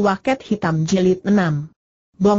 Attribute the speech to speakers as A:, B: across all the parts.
A: Waket Hitam Jilid 6.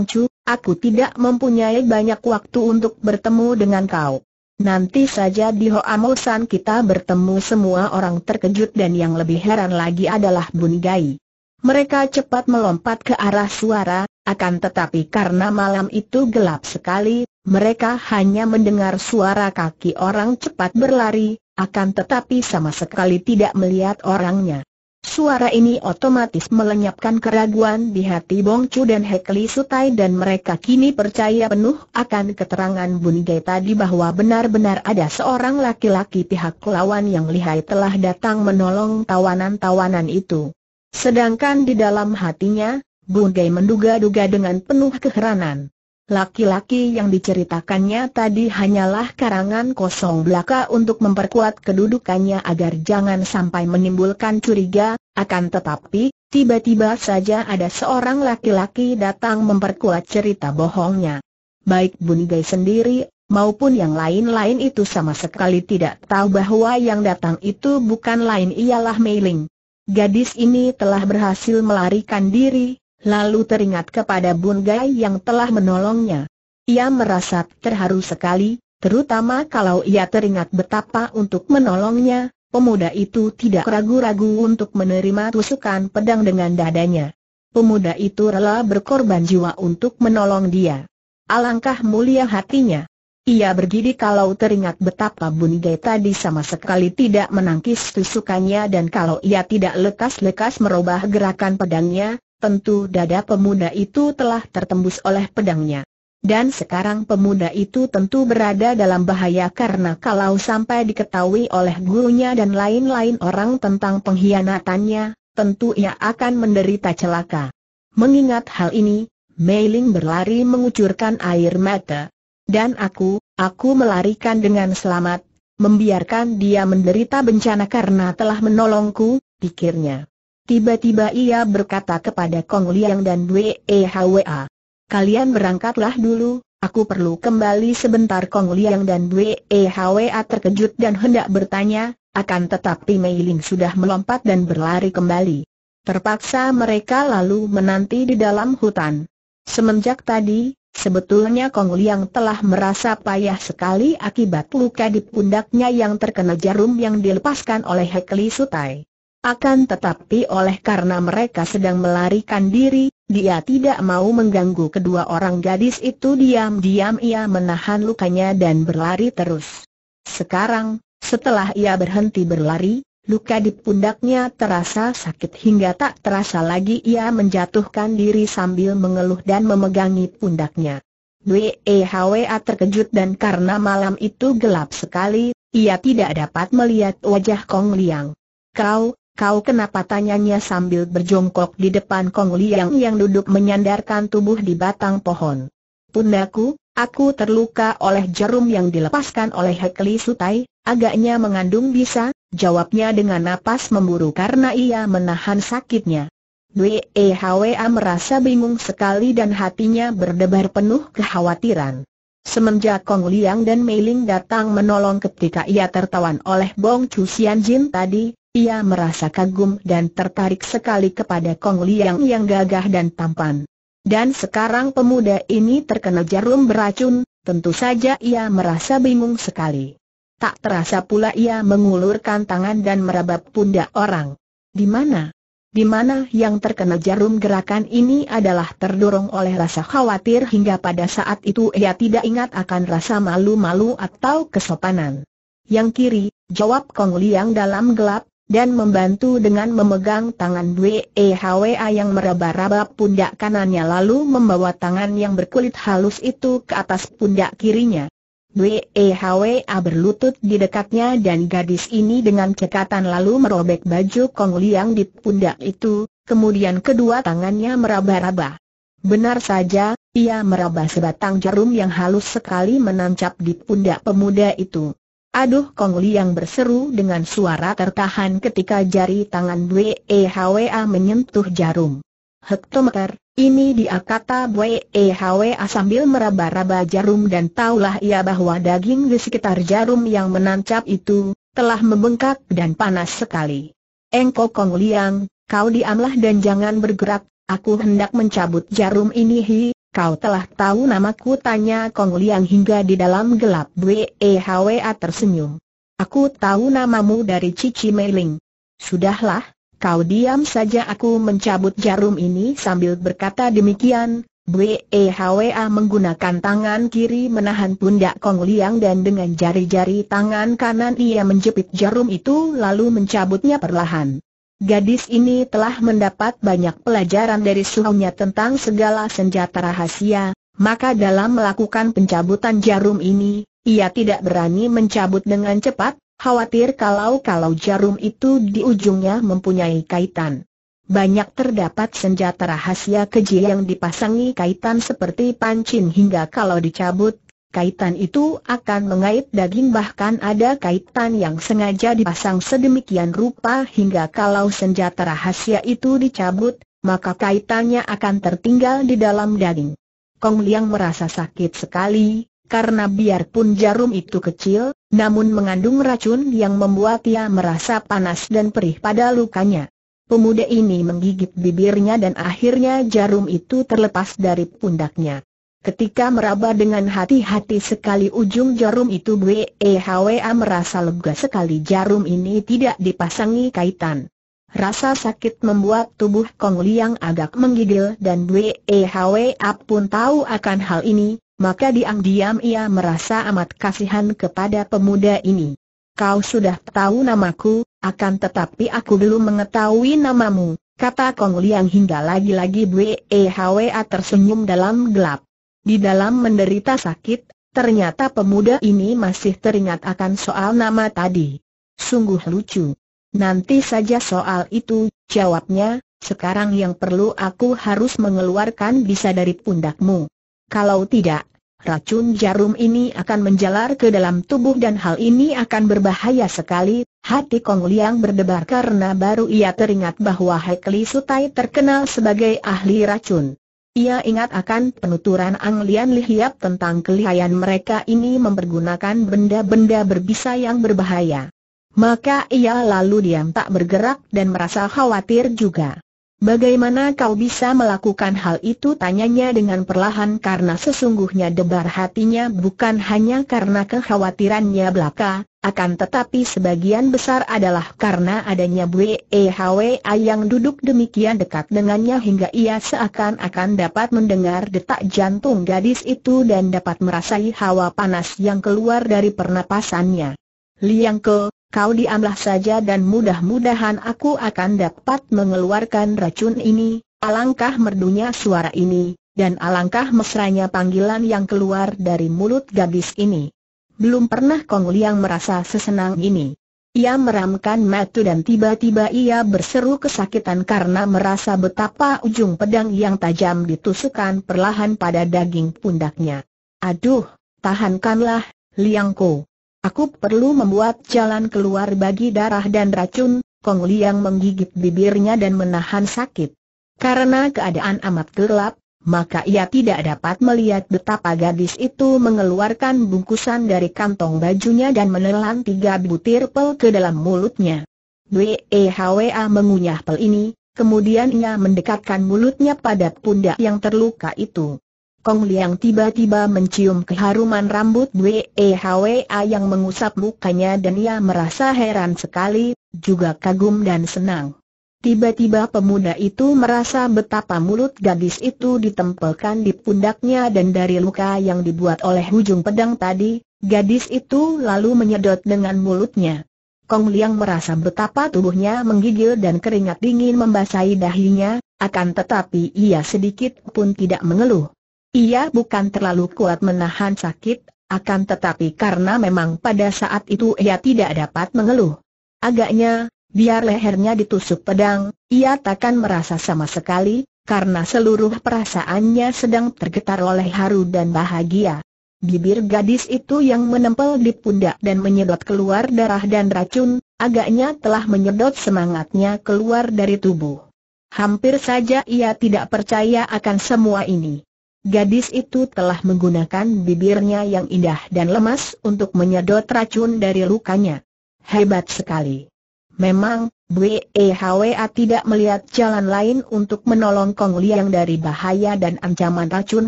A: Chu, aku tidak mempunyai banyak waktu untuk bertemu dengan kau. Nanti saja di Hoamosan kita bertemu semua orang terkejut dan yang lebih heran lagi adalah Bun Gai. Mereka cepat melompat ke arah suara, akan tetapi karena malam itu gelap sekali, mereka hanya mendengar suara kaki orang cepat berlari, akan tetapi sama sekali tidak melihat orangnya. Suara ini otomatis melenyapkan keraguan di hati Bong Chu dan Li Sutai dan mereka kini percaya penuh akan keterangan Bun Gai tadi bahwa benar-benar ada seorang laki-laki pihak lawan yang lihai telah datang menolong tawanan-tawanan itu. Sedangkan di dalam hatinya, Bun Gai menduga-duga dengan penuh keheranan. Laki-laki yang diceritakannya tadi hanyalah karangan kosong belaka untuk memperkuat kedudukannya agar jangan sampai menimbulkan curiga, akan tetapi, tiba-tiba saja ada seorang laki-laki datang memperkuat cerita bohongnya. Baik Bunigai sendiri, maupun yang lain-lain itu sama sekali tidak tahu bahwa yang datang itu bukan lain ialah Meiling. Gadis ini telah berhasil melarikan diri, lalu teringat kepada Bun Gai yang telah menolongnya. Ia merasa terharu sekali, terutama kalau ia teringat betapa untuk menolongnya, pemuda itu tidak ragu-ragu untuk menerima tusukan pedang dengan dadanya. Pemuda itu rela berkorban jiwa untuk menolong dia. Alangkah mulia hatinya. Ia bergidi kalau teringat betapa Bun Gai tadi sama sekali tidak menangkis tusukannya dan kalau ia tidak lekas-lekas merubah gerakan pedangnya, tentu dada pemuda itu telah tertembus oleh pedangnya. Dan sekarang pemuda itu tentu berada dalam bahaya karena kalau sampai diketahui oleh gurunya dan lain-lain orang tentang pengkhianatannya, tentu ia akan menderita celaka. Mengingat hal ini, Meiling berlari mengucurkan air mata. Dan aku, aku melarikan dengan selamat, membiarkan dia menderita bencana karena telah menolongku, pikirnya. Tiba-tiba ia berkata kepada Kong Liang dan Dwe e Hwa. Kalian berangkatlah dulu, aku perlu kembali sebentar Kong Liang dan Dwe e Hwa terkejut dan hendak bertanya, akan tetapi Mei Ling sudah melompat dan berlari kembali. Terpaksa mereka lalu menanti di dalam hutan. Semenjak tadi, sebetulnya Kong Liang telah merasa payah sekali akibat luka di pundaknya yang terkena jarum yang dilepaskan oleh Hekli Sutai. Akan tetapi oleh karena mereka sedang melarikan diri, dia tidak mau mengganggu kedua orang gadis itu diam-diam ia menahan lukanya dan berlari terus. Sekarang, setelah ia berhenti berlari, luka di pundaknya terasa sakit hingga tak terasa lagi ia menjatuhkan diri sambil mengeluh dan memegangi pundaknya. Wehwa terkejut dan karena malam itu gelap sekali, ia tidak dapat melihat wajah Kong Liang. Kau, Kau kenapa tanyanya sambil berjongkok di depan Kong Liang yang duduk menyandarkan tubuh di batang pohon. Pundaku, aku terluka oleh jarum yang dilepaskan oleh Hekli Sutai, agaknya mengandung bisa, jawabnya dengan napas memburu karena ia menahan sakitnya. Dwe Hwa merasa bingung sekali dan hatinya berdebar penuh kekhawatiran. Semenjak Kong Liang dan Mei Ling datang menolong ketika ia tertawan oleh Bong Chu Xian Jin tadi, ia merasa kagum dan tertarik sekali kepada Kong Liang yang gagah dan tampan. Dan sekarang pemuda ini terkena jarum beracun, tentu saja ia merasa bingung sekali. Tak terasa pula ia mengulurkan tangan dan merabap pundak orang. Di mana? Di mana yang terkena jarum gerakan ini adalah terdorong oleh rasa khawatir hingga pada saat itu ia tidak ingat akan rasa malu-malu atau kesopanan. Yang kiri, jawab Kong Liang dalam gelap, dan membantu dengan memegang tangan Hwa yang meraba-raba pundak kanannya lalu membawa tangan yang berkulit halus itu ke atas pundak kirinya. Hwa berlutut di dekatnya dan gadis ini dengan cekatan lalu merobek baju Kong Liang di pundak itu, kemudian kedua tangannya meraba-raba. Benar saja, ia meraba sebatang jarum yang halus sekali menancap di pundak pemuda itu. Aduh Kong Liang berseru dengan suara tertahan ketika jari tangan Wehwa menyentuh jarum. Hektometer, ini dia kata e A sambil meraba-raba jarum dan taulah ia bahwa daging di sekitar jarum yang menancap itu, telah membengkak dan panas sekali. Engkau Kong Liang, kau diamlah dan jangan bergerak, aku hendak mencabut jarum ini hi, Kau telah tahu namaku tanya Kong Liang hingga di dalam gelap e WEHWA tersenyum. Aku tahu namamu dari Cici Meiling. Sudahlah, kau diam saja aku mencabut jarum ini sambil berkata demikian. E WEHWA menggunakan tangan kiri menahan pundak Kong Liang dan dengan jari-jari tangan kanan ia menjepit jarum itu lalu mencabutnya perlahan. Gadis ini telah mendapat banyak pelajaran dari suhunya tentang segala senjata rahasia, maka dalam melakukan pencabutan jarum ini, ia tidak berani mencabut dengan cepat, khawatir kalau-kalau jarum itu di ujungnya mempunyai kaitan. Banyak terdapat senjata rahasia keji yang dipasangi kaitan seperti pancin hingga kalau dicabut, Kaitan itu akan mengait daging bahkan ada kaitan yang sengaja dipasang sedemikian rupa hingga kalau senjata rahasia itu dicabut, maka kaitannya akan tertinggal di dalam daging. Kong Liang merasa sakit sekali, karena biarpun jarum itu kecil, namun mengandung racun yang membuat ia merasa panas dan perih pada lukanya. Pemuda ini menggigit bibirnya dan akhirnya jarum itu terlepas dari pundaknya. Ketika meraba dengan hati-hati sekali ujung jarum itu Wehwa merasa lega sekali jarum ini tidak dipasangi kaitan. Rasa sakit membuat tubuh Kong Liang agak menggigil dan Wehwa pun tahu akan hal ini, maka diam-diam ia merasa amat kasihan kepada pemuda ini. Kau sudah tahu namaku, akan tetapi aku belum mengetahui namamu, kata Kong Liang hingga lagi-lagi Wehwa tersenyum dalam gelap. Di dalam menderita sakit, ternyata pemuda ini masih teringat akan soal nama tadi. Sungguh lucu. Nanti saja soal itu, jawabnya, sekarang yang perlu aku harus mengeluarkan bisa dari pundakmu. Kalau tidak, racun jarum ini akan menjalar ke dalam tubuh dan hal ini akan berbahaya sekali. Hati Kong Liang berdebar karena baru ia teringat bahwa Hekli Sutai terkenal sebagai ahli racun. Ia ingat akan penuturan Ang Lian Lihiap tentang kelihayan mereka ini mempergunakan benda-benda berbisa yang berbahaya. Maka ia lalu diam tak bergerak dan merasa khawatir juga. Bagaimana kau bisa melakukan hal itu tanyanya dengan perlahan karena sesungguhnya debar hatinya bukan hanya karena kekhawatirannya belaka, akan tetapi sebagian besar adalah karena adanya E BEHWA yang duduk demikian dekat dengannya hingga ia seakan-akan dapat mendengar detak jantung gadis itu dan dapat merasai hawa panas yang keluar dari pernapasannya. Liang Ke, Kau diamlah saja dan mudah-mudahan aku akan dapat mengeluarkan racun ini, alangkah merdunya suara ini, dan alangkah mesranya panggilan yang keluar dari mulut gadis ini. Belum pernah Kong Liang merasa sesenang ini. Ia meramkan matu dan tiba-tiba ia berseru kesakitan karena merasa betapa ujung pedang yang tajam ditusukkan perlahan pada daging pundaknya. Aduh, tahankanlah, Liangku. Aku perlu membuat jalan keluar bagi darah dan racun, Kong Liang menggigit bibirnya dan menahan sakit. Karena keadaan amat gelap, maka ia tidak dapat melihat betapa gadis itu mengeluarkan bungkusan dari kantong bajunya dan menelan tiga butir pel ke dalam mulutnya. Wehwa mengunyah pel ini, kemudian ia mendekatkan mulutnya pada pundak yang terluka itu. Kong Liang tiba-tiba mencium keharuman rambut Wei e Hwa yang mengusap mukanya dan ia merasa heran sekali, juga kagum dan senang. Tiba-tiba pemuda itu merasa betapa mulut gadis itu ditempelkan di pundaknya dan dari luka yang dibuat oleh ujung pedang tadi, gadis itu lalu menyedot dengan mulutnya. Kong Liang merasa betapa tubuhnya menggigil dan keringat dingin membasahi dahinya, akan tetapi ia sedikit pun tidak mengeluh. Ia bukan terlalu kuat menahan sakit, akan tetapi karena memang pada saat itu ia tidak dapat mengeluh. Agaknya, biar lehernya ditusuk pedang, ia takkan merasa sama sekali, karena seluruh perasaannya sedang tergetar oleh haru dan bahagia. Bibir gadis itu yang menempel di pundak dan menyedot keluar darah dan racun, agaknya telah menyedot semangatnya keluar dari tubuh. Hampir saja ia tidak percaya akan semua ini. Gadis itu telah menggunakan bibirnya yang indah dan lemas untuk menyedot racun dari lukanya. Hebat sekali. Memang, Hwa tidak melihat jalan lain untuk menolong Kong Liang dari bahaya dan ancaman racun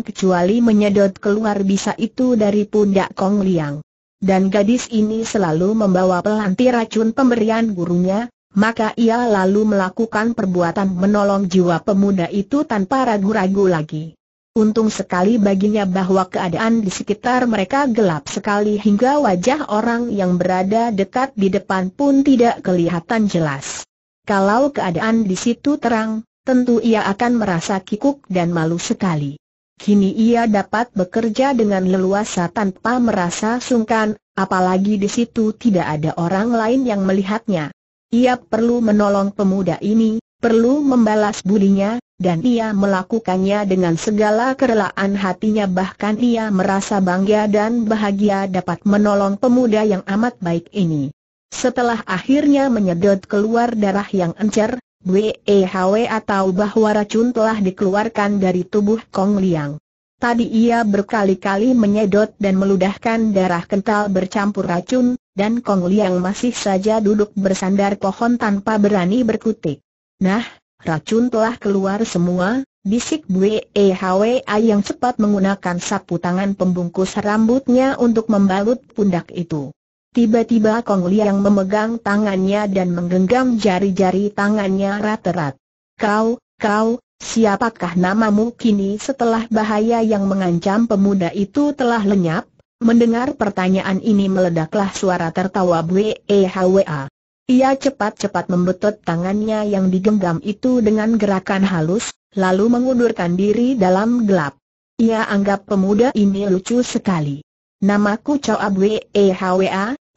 A: kecuali menyedot keluar bisa itu dari pundak Kong Liang. Dan gadis ini selalu membawa pelanti racun pemberian gurunya, maka ia lalu melakukan perbuatan menolong jiwa pemuda itu tanpa ragu-ragu lagi. Untung sekali baginya bahwa keadaan di sekitar mereka gelap sekali hingga wajah orang yang berada dekat di depan pun tidak kelihatan jelas. Kalau keadaan di situ terang, tentu ia akan merasa kikuk dan malu sekali. Kini ia dapat bekerja dengan leluasa tanpa merasa sungkan, apalagi di situ tidak ada orang lain yang melihatnya. Ia perlu menolong pemuda ini, perlu membalas budinya, dan ia melakukannya dengan segala kerelaan hatinya bahkan ia merasa bangga dan bahagia dapat menolong pemuda yang amat baik ini. Setelah akhirnya menyedot keluar darah yang encer, WEHW atau bahwa racun telah dikeluarkan dari tubuh Kong Liang. Tadi ia berkali-kali menyedot dan meludahkan darah kental bercampur racun, dan Kong Liang masih saja duduk bersandar pohon tanpa berani berkutik. Nah, Racun telah keluar semua, bisik Bue Hwa yang cepat menggunakan sapu tangan pembungkus rambutnya untuk membalut pundak itu. Tiba-tiba Kong Liang memegang tangannya dan menggenggam jari-jari tangannya rat-rat. Kau, kau, siapakah namamu kini setelah bahaya yang mengancam pemuda itu telah lenyap? Mendengar pertanyaan ini meledaklah suara tertawa Bue Hwa. Ia cepat-cepat membetot tangannya yang digenggam itu dengan gerakan halus, lalu mengundurkan diri dalam gelap. Ia anggap pemuda ini lucu sekali. Namaku Choa Bwe e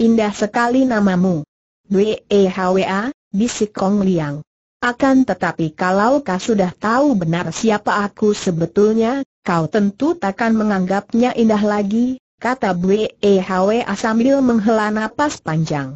A: indah sekali namamu. Bwe bisik e Kong Liang. Akan tetapi kalau kau sudah tahu benar siapa aku sebetulnya, kau tentu takkan menganggapnya indah lagi, kata e W sambil menghela napas panjang.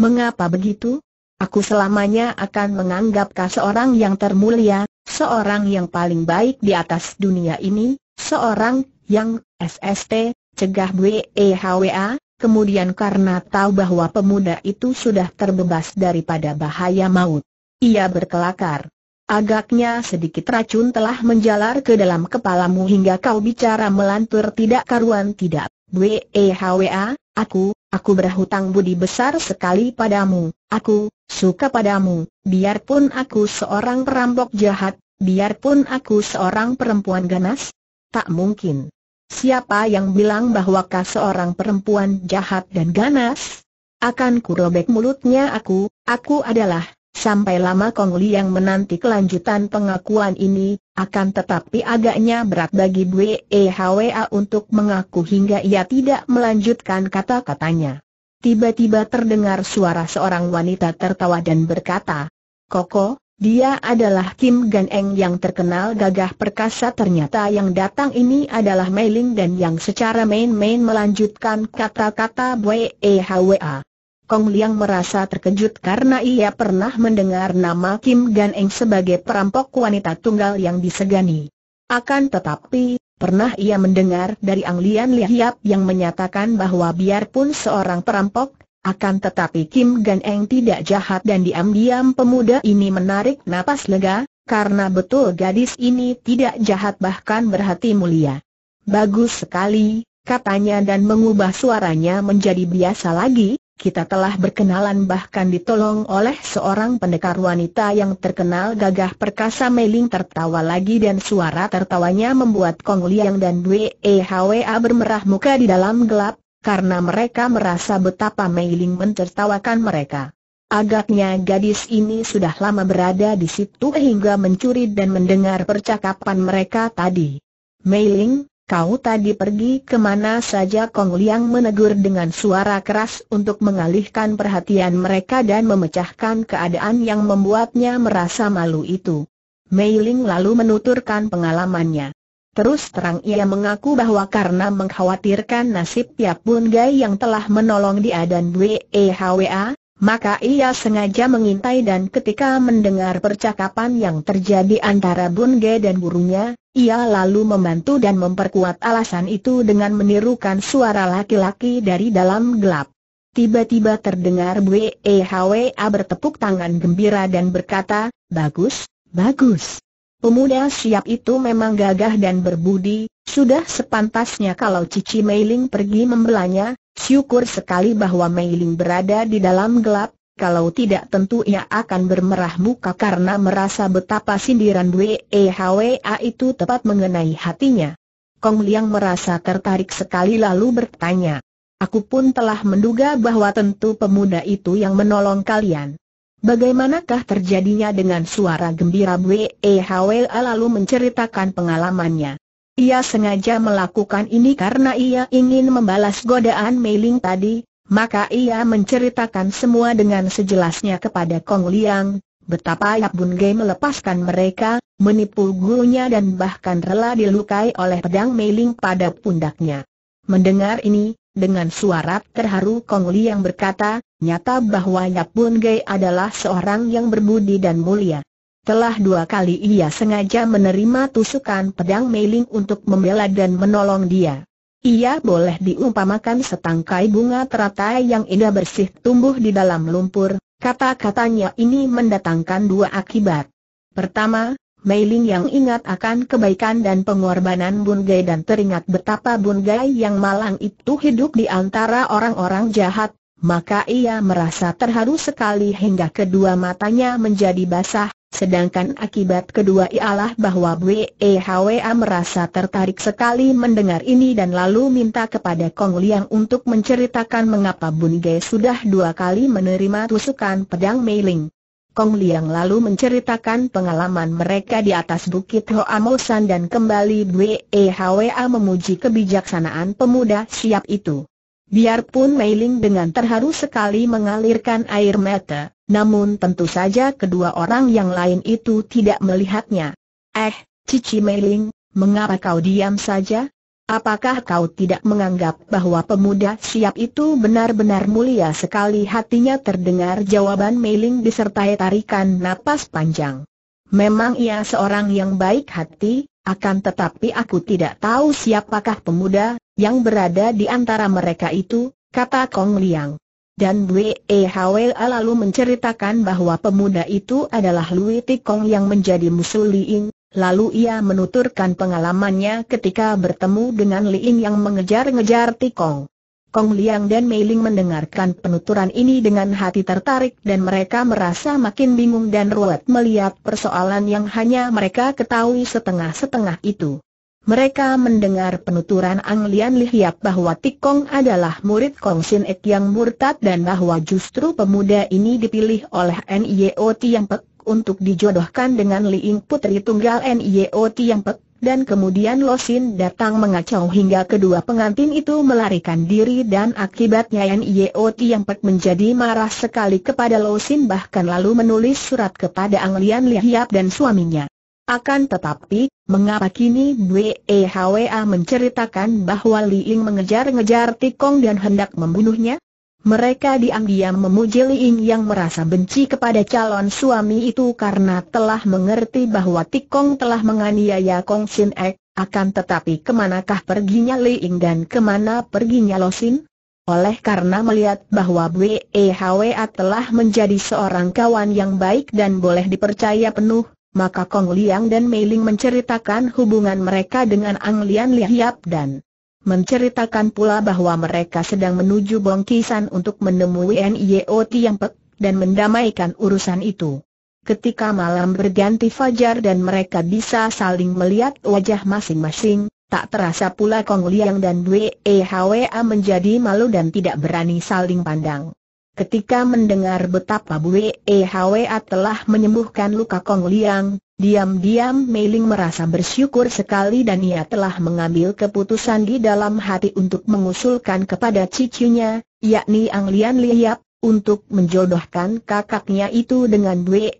A: Mengapa begitu? Aku selamanya akan menganggap kau seorang yang termulia, seorang yang paling baik di atas dunia ini, seorang yang SST, cegah BEHWA, kemudian karena tahu bahwa pemuda itu sudah terbebas daripada bahaya maut. Ia berkelakar. Agaknya sedikit racun telah menjalar ke dalam kepalamu hingga kau bicara melantur tidak karuan tidak. BEHWA, aku, Aku berhutang budi besar sekali padamu, aku suka padamu, biarpun aku seorang perampok jahat, biarpun aku seorang perempuan ganas. Tak mungkin. Siapa yang bilang bahwa kau seorang perempuan jahat dan ganas? Akan kurobek mulutnya aku, aku adalah Sampai lama Kong Li yang menanti kelanjutan pengakuan ini, akan tetapi agaknya berat bagi Bwe A untuk mengaku hingga ia tidak melanjutkan kata-katanya. Tiba-tiba terdengar suara seorang wanita tertawa dan berkata, Koko, dia adalah Kim Gan Eng yang terkenal gagah perkasa ternyata yang datang ini adalah Mei Ling dan yang secara main-main melanjutkan kata-kata Bwe A. Kong Liang merasa terkejut karena ia pernah mendengar nama Kim Gan Eng sebagai perampok wanita tunggal yang disegani. Akan tetapi, Pernah ia mendengar dari Ang Lian yang menyatakan bahwa biarpun seorang perampok, akan tetapi Kim Gan Eng tidak jahat dan diam-diam pemuda ini menarik napas lega, karena betul gadis ini tidak jahat bahkan berhati mulia. Bagus sekali, katanya dan mengubah suaranya menjadi biasa lagi, kita telah berkenalan bahkan ditolong oleh seorang pendekar wanita yang terkenal gagah perkasa Meiling tertawa lagi dan suara tertawanya membuat Kong Liang dan Wei Hwa bermerah muka di dalam gelap, karena mereka merasa betapa Meiling mentertawakan mereka. Agaknya gadis ini sudah lama berada di situ hingga mencuri dan mendengar percakapan mereka tadi. Meiling? Kau tadi pergi kemana saja Kong Liang menegur dengan suara keras untuk mengalihkan perhatian mereka dan memecahkan keadaan yang membuatnya merasa malu itu. Mei Ling lalu menuturkan pengalamannya. Terus terang ia mengaku bahwa karena mengkhawatirkan nasib Yap Bun Gai yang telah menolong dia dan Wei Hwa, maka ia sengaja mengintai dan ketika mendengar percakapan yang terjadi antara Bun Ge dan burunya, ia lalu membantu dan memperkuat alasan itu dengan menirukan suara laki-laki dari dalam gelap. Tiba-tiba terdengar BEHWA e bertepuk tangan gembira dan berkata, Bagus, bagus. Pemuda siap itu memang gagah dan berbudi, sudah sepantasnya kalau Cici Meiling pergi membelanya, Syukur sekali bahwa Mei Ling berada di dalam gelap, kalau tidak tentu ia akan bermerah muka karena merasa betapa sindiran WEHWA itu tepat mengenai hatinya. Kong Liang merasa tertarik sekali lalu bertanya. Aku pun telah menduga bahwa tentu pemuda itu yang menolong kalian. Bagaimanakah terjadinya dengan suara gembira WEHWA lalu menceritakan pengalamannya? Ia sengaja melakukan ini karena ia ingin membalas godaan Meiling tadi, maka ia menceritakan semua dengan sejelasnya kepada Kong Liang, betapa Yap Bun Gei melepaskan mereka, menipu gurunya dan bahkan rela dilukai oleh pedang Meiling pada pundaknya. Mendengar ini, dengan suara terharu Kong Liang berkata, nyata bahwa Yap Bun Gei adalah seorang yang berbudi dan mulia. Telah dua kali ia sengaja menerima tusukan pedang Meiling untuk membela dan menolong dia. Ia boleh diumpamakan setangkai bunga teratai yang indah bersih tumbuh di dalam lumpur, kata-katanya ini mendatangkan dua akibat. Pertama, Meiling yang ingat akan kebaikan dan pengorbanan Bun Gai dan teringat betapa Bun Gai yang malang itu hidup di antara orang-orang jahat, maka ia merasa terharu sekali hingga kedua matanya menjadi basah, Sedangkan akibat kedua ialah bahwa BEHWA merasa tertarik sekali mendengar ini dan lalu minta kepada Kong Liang untuk menceritakan mengapa Bun Ge sudah dua kali menerima tusukan pedang Meiling. Kong Liang lalu menceritakan pengalaman mereka di atas Bukit Mo San dan kembali BEHWA memuji kebijaksanaan pemuda siap itu. Biarpun Meiling dengan terharu sekali mengalirkan air mata, namun tentu saja kedua orang yang lain itu tidak melihatnya. Eh, Cici Meiling, mengapa kau diam saja? Apakah kau tidak menganggap bahwa pemuda siap itu benar-benar mulia sekali hatinya terdengar jawaban Meiling disertai tarikan napas panjang. Memang ia seorang yang baik hati, akan tetapi aku tidak tahu siapakah pemuda yang berada di antara mereka itu, kata Kong Liang. Dan E Hwe lalu menceritakan bahwa pemuda itu adalah Lui Tikong yang menjadi musuh Li Ying, lalu ia menuturkan pengalamannya ketika bertemu dengan Li Ying yang mengejar-ngejar Tikong. Kong Liang dan Mei Ling mendengarkan penuturan ini dengan hati tertarik dan mereka merasa makin bingung dan ruwet melihat persoalan yang hanya mereka ketahui setengah-setengah itu. Mereka mendengar penuturan Ang Lian Lihiap bahwa Tikong adalah murid Kong Sin Ek yang murtad dan bahwa justru pemuda ini dipilih oleh Nio Tiang pek untuk dijodohkan dengan Li Ing Putri Tunggal Nio Tiang pek, dan kemudian Losin datang mengacau hingga kedua pengantin itu melarikan diri dan akibatnya Nio Tiang pek menjadi marah sekali kepada Losin bahkan lalu menulis surat kepada Ang Lian Lihiap dan suaminya. Akan tetapi, mengapa kini Hwa menceritakan bahwa Li Ying mengejar-ngejar Tikong dan hendak membunuhnya? Mereka diam-diam memuji Li Ying yang merasa benci kepada calon suami itu karena telah mengerti bahwa Tikong telah menganiaya Kong Sin Ek, akan tetapi kemanakah perginya Li Ying dan kemana perginya Lo Sin? Oleh karena melihat bahwa Hwa telah menjadi seorang kawan yang baik dan boleh dipercaya penuh, maka Kong Liang dan Mei Ling menceritakan hubungan mereka dengan Ang Lian Lihiap dan menceritakan pula bahwa mereka sedang menuju Bongkisan untuk menemui Nio yang pek dan mendamaikan urusan itu. Ketika malam berganti fajar dan mereka bisa saling melihat wajah masing-masing, tak terasa pula Kong Liang dan Wei e Hwa menjadi malu dan tidak berani saling pandang. Ketika mendengar betapa Bue Hwa telah menyembuhkan luka Kong Liang, diam-diam Meiling merasa bersyukur sekali dan ia telah mengambil keputusan di dalam hati untuk mengusulkan kepada cucunya, yakni Ang Lian Liap, untuk menjodohkan kakaknya itu dengan Bue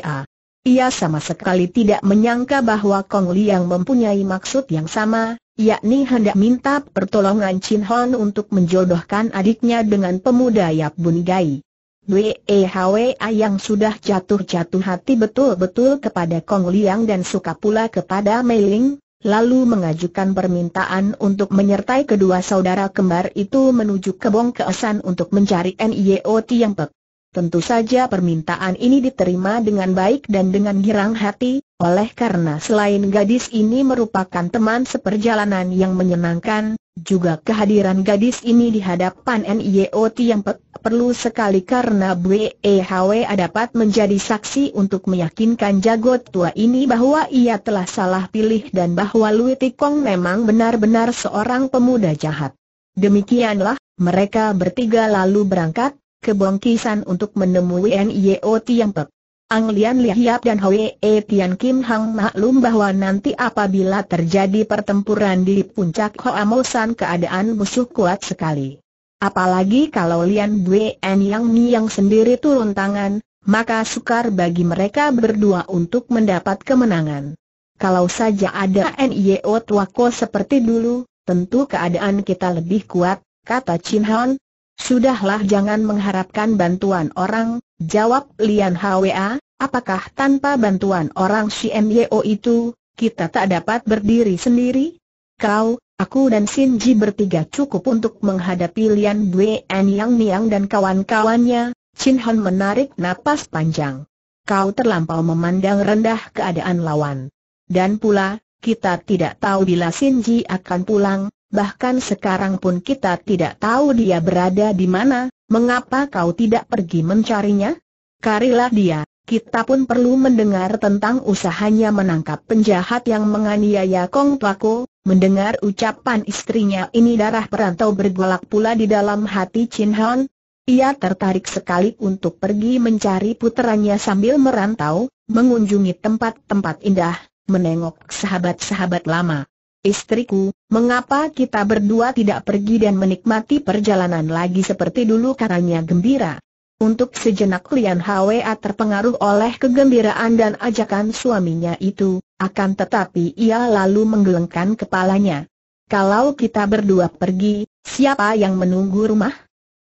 A: A. Ia sama sekali tidak menyangka bahwa Kong Liang mempunyai maksud yang sama, yakni hendak minta pertolongan Chin Hon untuk menjodohkan adiknya dengan pemuda Yap Bun Gai. Wehwa eh, eh, ah, yang sudah jatuh-jatuh hati betul-betul kepada Kong Liang dan suka pula kepada Mei Ling, lalu mengajukan permintaan untuk menyertai kedua saudara kembar itu menuju ke Bong Keesan untuk mencari NIO Tiang Pek. Tentu saja permintaan ini diterima dengan baik dan dengan girang hati, oleh karena selain gadis ini merupakan teman seperjalanan yang menyenangkan, juga kehadiran gadis ini di hadapan NIO yang perlu sekali karena BEHW dapat menjadi saksi untuk meyakinkan jago tua ini bahwa ia telah salah pilih dan bahwa Lui Tikong memang benar-benar seorang pemuda jahat. Demikianlah, mereka bertiga lalu berangkat ke Bongkisan untuk menemui NIO Tiampek. Ang Lian Lihiap dan Hwee Tian Kim Hang maklum bahwa nanti apabila terjadi pertempuran di puncak San keadaan musuh kuat sekali. Apalagi kalau Lian En Yang yang sendiri turun tangan, maka sukar bagi mereka berdua untuk mendapat kemenangan. Kalau saja ada NIO Tuako seperti dulu, tentu keadaan kita lebih kuat, kata Chin Hoon. Sudahlah jangan mengharapkan bantuan orang, Jawab Lian Hwa, apakah tanpa bantuan orang Sien itu, kita tak dapat berdiri sendiri? Kau, aku dan Shinji bertiga cukup untuk menghadapi Lian Bue Yang Niang dan kawan-kawannya, Chin Han menarik napas panjang. Kau terlampau memandang rendah keadaan lawan. Dan pula, kita tidak tahu bila Shinji akan pulang, bahkan sekarang pun kita tidak tahu dia berada di mana, mengapa kau tidak pergi mencarinya? Karilah dia, kita pun perlu mendengar tentang usahanya menangkap penjahat yang menganiaya Kong Tuako, mendengar ucapan istrinya ini darah perantau bergolak pula di dalam hati Chin Han. Ia tertarik sekali untuk pergi mencari puteranya sambil merantau, mengunjungi tempat-tempat indah, menengok sahabat-sahabat lama. Istriku, mengapa kita berdua tidak pergi dan menikmati perjalanan lagi seperti dulu katanya gembira. Untuk sejenak Lian Hwa terpengaruh oleh kegembiraan dan ajakan suaminya itu, akan tetapi ia lalu menggelengkan kepalanya. Kalau kita berdua pergi, siapa yang menunggu rumah?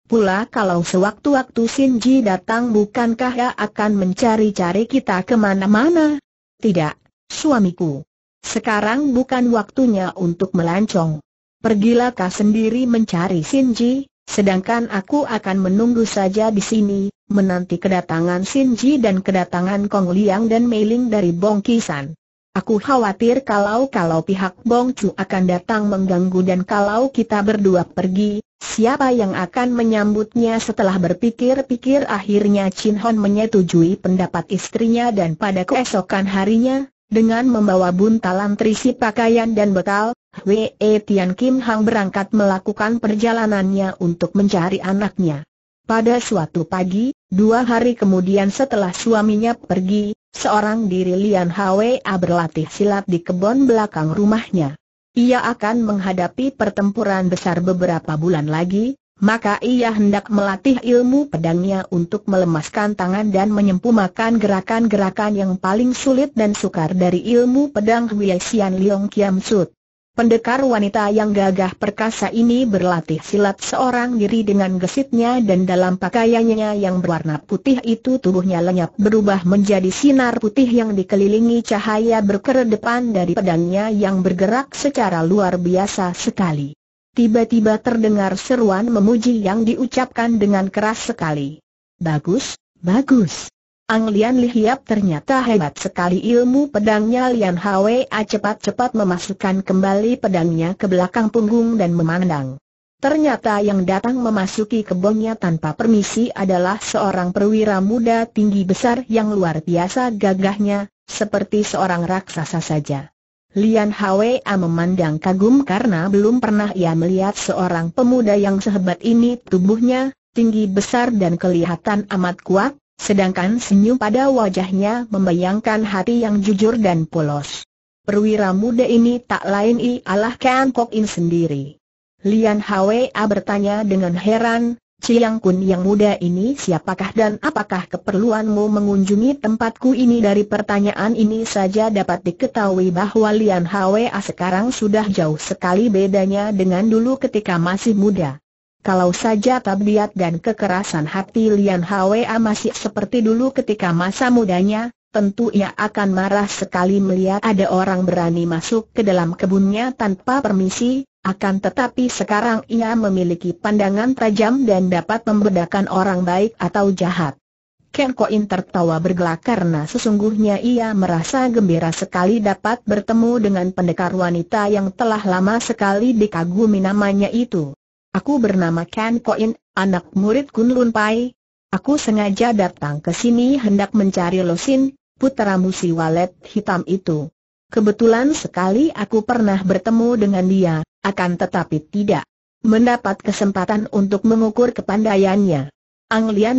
A: Pula kalau sewaktu-waktu Shinji datang bukankah ia akan mencari-cari kita kemana-mana? Tidak, suamiku. Sekarang bukan waktunya untuk melancong. Pergilah kau sendiri mencari Shinji, sedangkan aku akan menunggu saja di sini, menanti kedatangan Shinji dan kedatangan Kong Liang dan Meiling dari Bong Kisan. Aku khawatir kalau-kalau pihak Bong Chu akan datang mengganggu dan kalau kita berdua pergi, siapa yang akan menyambutnya setelah berpikir-pikir akhirnya Chin Hon menyetujui pendapat istrinya dan pada keesokan harinya, dengan membawa buntalan terisi pakaian dan bekal, Wee Tian Kim Hang berangkat melakukan perjalanannya untuk mencari anaknya. Pada suatu pagi, dua hari kemudian setelah suaminya pergi, seorang diri Lian Hwa berlatih silat di kebun belakang rumahnya. Ia akan menghadapi pertempuran besar beberapa bulan lagi, maka ia hendak melatih ilmu pedangnya untuk melemaskan tangan dan menyempurnakan gerakan-gerakan yang paling sulit dan sukar dari ilmu pedang Hui Leong Kiam Sut. Pendekar wanita yang gagah perkasa ini berlatih silat seorang diri dengan gesitnya dan dalam pakaiannya yang berwarna putih itu tubuhnya lenyap berubah menjadi sinar putih yang dikelilingi cahaya berkeredepan dari pedangnya yang bergerak secara luar biasa sekali tiba-tiba terdengar seruan memuji yang diucapkan dengan keras sekali. Bagus, bagus. Ang Lian Lihiap ternyata hebat sekali ilmu pedangnya Lian a cepat-cepat memasukkan kembali pedangnya ke belakang punggung dan memandang. Ternyata yang datang memasuki kebunnya tanpa permisi adalah seorang perwira muda tinggi besar yang luar biasa gagahnya, seperti seorang raksasa saja. Lian Hwa memandang kagum karena belum pernah ia melihat seorang pemuda yang sehebat ini tubuhnya, tinggi besar dan kelihatan amat kuat, sedangkan senyum pada wajahnya membayangkan hati yang jujur dan polos. Perwira muda ini tak lain ialah Kang Kok In sendiri. Lian Hwa bertanya dengan heran, Ciyang Kun yang muda ini siapakah dan apakah keperluanmu mengunjungi tempatku ini dari pertanyaan ini saja dapat diketahui bahwa Lian Hwa sekarang sudah jauh sekali bedanya dengan dulu ketika masih muda. Kalau saja tabiat dan kekerasan hati Lian Hwa masih seperti dulu ketika masa mudanya, tentu ia akan marah sekali melihat ada orang berani masuk ke dalam kebunnya tanpa permisi, akan tetapi sekarang ia memiliki pandangan tajam dan dapat membedakan orang baik atau jahat. Ken Koin tertawa bergelak karena sesungguhnya ia merasa gembira sekali dapat bertemu dengan pendekar wanita yang telah lama sekali dikagumi namanya itu. Aku bernama Ken Koin, anak murid Kun Lun Pai. Aku sengaja datang ke sini hendak mencari Losin, putra musi walet hitam itu. Kebetulan sekali aku pernah bertemu dengan dia akan tetapi tidak mendapat kesempatan untuk mengukur kepandaiannya. Ang Lian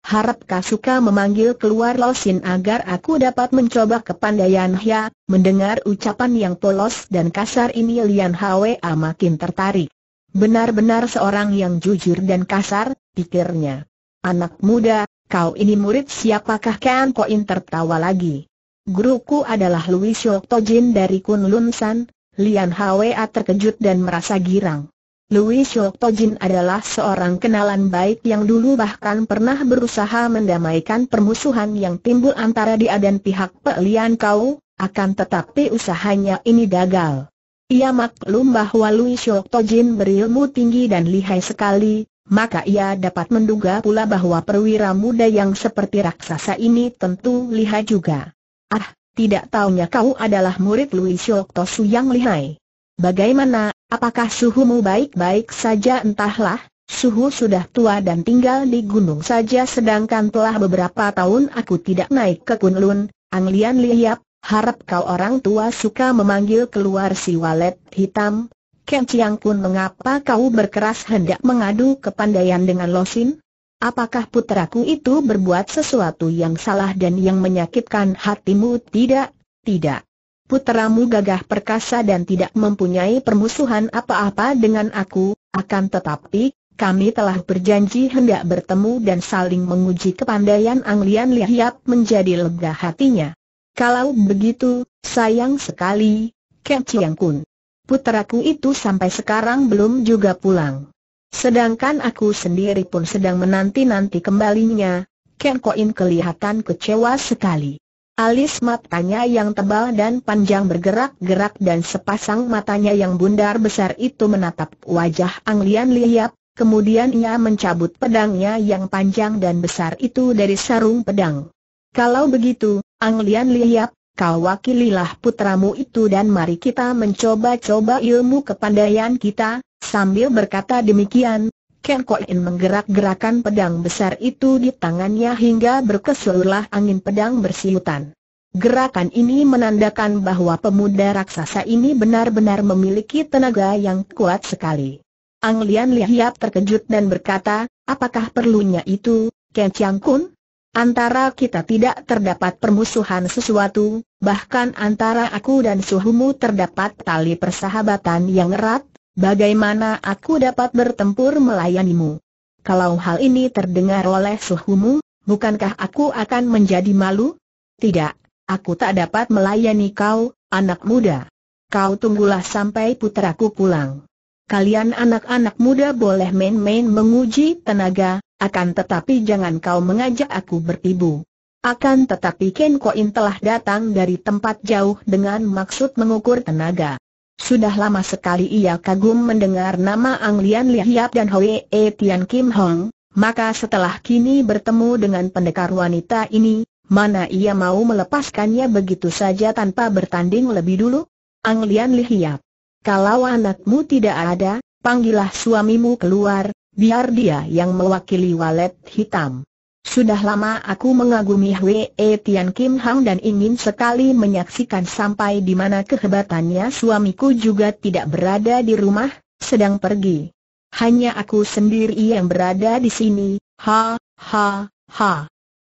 A: harap Kasuka memanggil keluar Losin agar aku dapat mencoba kepandaian Hia, mendengar ucapan yang polos dan kasar ini Lian Hwa makin tertarik. Benar-benar seorang yang jujur dan kasar, pikirnya. Anak muda, kau ini murid siapakah Kan Koin tertawa lagi. Guruku adalah Louis Yoktojin dari Kunlun San, Lian Hwa terkejut dan merasa girang. Louis Shok Tojin adalah seorang kenalan baik yang dulu bahkan pernah berusaha mendamaikan permusuhan yang timbul antara dia dan pihak Pe Lian Kau, akan tetapi usahanya ini gagal. Ia maklum bahwa Louis Shok Tojin berilmu tinggi dan lihai sekali, maka ia dapat menduga pula bahwa perwira muda yang seperti raksasa ini tentu lihai juga. Ah, tidak taunya kau adalah murid Lui Siok Tosu yang lihai. Bagaimana, apakah suhumu baik-baik saja entahlah, suhu sudah tua dan tinggal di gunung saja sedangkan telah beberapa tahun aku tidak naik ke Kunlun, Anglian liyap. harap kau orang tua suka memanggil keluar si walet hitam. Ken Chiang Kun mengapa kau berkeras hendak mengadu kepandaian dengan Losin? Apakah puteraku itu berbuat sesuatu yang salah dan yang menyakitkan hatimu? Tidak, tidak. Puteramu gagah perkasa dan tidak mempunyai permusuhan apa-apa dengan aku, akan tetapi, kami telah berjanji hendak bertemu dan saling menguji kepandaian Anglian Lihiap menjadi lega hatinya. Kalau begitu, sayang sekali, Keciang Kun. Puteraku itu sampai sekarang belum juga pulang. Sedangkan aku sendiri pun sedang menanti-nanti kembalinya, Ken Koin kelihatan kecewa sekali. Alis matanya yang tebal dan panjang bergerak-gerak dan sepasang matanya yang bundar besar itu menatap wajah Ang Lian Liap, kemudian ia mencabut pedangnya yang panjang dan besar itu dari sarung pedang. Kalau begitu, Ang Lian Liap, kau wakililah putramu itu dan mari kita mencoba-coba ilmu kepandaian kita, Sambil berkata demikian, Ken Koin menggerak-gerakan pedang besar itu di tangannya hingga berkeseluruh angin pedang bersiutan. Gerakan ini menandakan bahwa pemuda raksasa ini benar-benar memiliki tenaga yang kuat sekali. Ang Lian Lihiap terkejut dan berkata, apakah perlunya itu, Ken Chiang Kun? Antara kita tidak terdapat permusuhan sesuatu, bahkan antara aku dan suhumu terdapat tali persahabatan yang erat, Bagaimana aku dapat bertempur melayanimu? Kalau hal ini terdengar oleh suhumu, bukankah aku akan menjadi malu? Tidak, aku tak dapat melayani kau, anak muda. Kau tunggulah sampai puteraku pulang. Kalian anak-anak muda boleh main-main menguji tenaga, akan tetapi jangan kau mengajak aku bertibu. Akan tetapi Ken Koin telah datang dari tempat jauh dengan maksud mengukur tenaga. Sudah lama sekali ia kagum mendengar nama Ang Lian Lihiap dan Hoi E Tian Kim Hong, maka setelah kini bertemu dengan pendekar wanita ini, mana ia mau melepaskannya begitu saja tanpa bertanding lebih dulu? Ang Lian Lihiap, kalau anakmu tidak ada, panggillah suamimu keluar, biar dia yang mewakili walet hitam. Sudah lama aku mengagumi Hwee Tian Kim Hang dan ingin sekali menyaksikan sampai di mana kehebatannya suamiku juga tidak berada di rumah, sedang pergi. Hanya aku sendiri yang berada di sini, ha, ha, ha.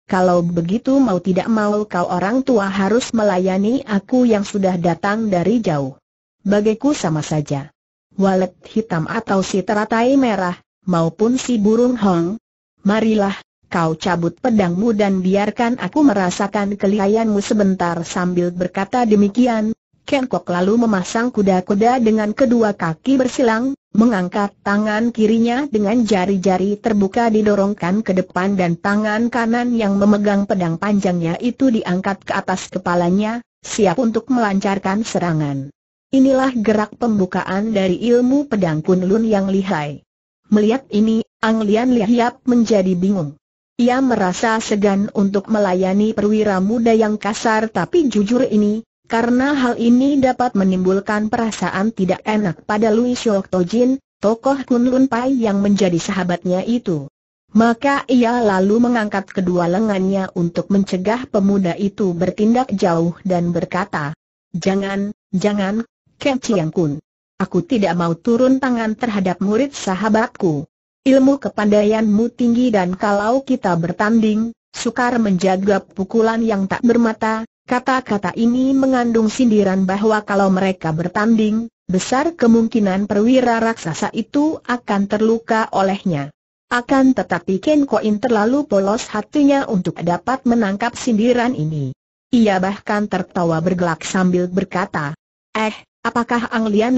A: Kalau begitu mau tidak mau kau orang tua harus melayani aku yang sudah datang dari jauh. Bagiku sama saja. Walet hitam atau si teratai merah, maupun si burung hong. Marilah, kau cabut pedangmu dan biarkan aku merasakan kelihayanmu sebentar sambil berkata demikian. Ken lalu memasang kuda-kuda dengan kedua kaki bersilang, mengangkat tangan kirinya dengan jari-jari terbuka didorongkan ke depan dan tangan kanan yang memegang pedang panjangnya itu diangkat ke atas kepalanya, siap untuk melancarkan serangan. Inilah gerak pembukaan dari ilmu pedang kunlun yang lihai. Melihat ini, Ang Lian Lihiap menjadi bingung. Ia merasa segan untuk melayani perwira muda yang kasar tapi jujur ini, karena hal ini dapat menimbulkan perasaan tidak enak pada Louis Shok Tojin, tokoh Kun Lun Pai yang menjadi sahabatnya itu. Maka ia lalu mengangkat kedua lengannya untuk mencegah pemuda itu bertindak jauh dan berkata, Jangan, jangan, Ken Chiang Kun. Aku tidak mau turun tangan terhadap murid sahabatku. Ilmu kepandaianmu tinggi dan kalau kita bertanding, sukar menjaga pukulan yang tak bermata, kata-kata ini mengandung sindiran bahwa kalau mereka bertanding, besar kemungkinan perwira raksasa itu akan terluka olehnya. Akan tetapi Ken Koin terlalu polos hatinya untuk dapat menangkap sindiran ini. Ia bahkan tertawa bergelak sambil berkata, Eh, Apakah Ang Lian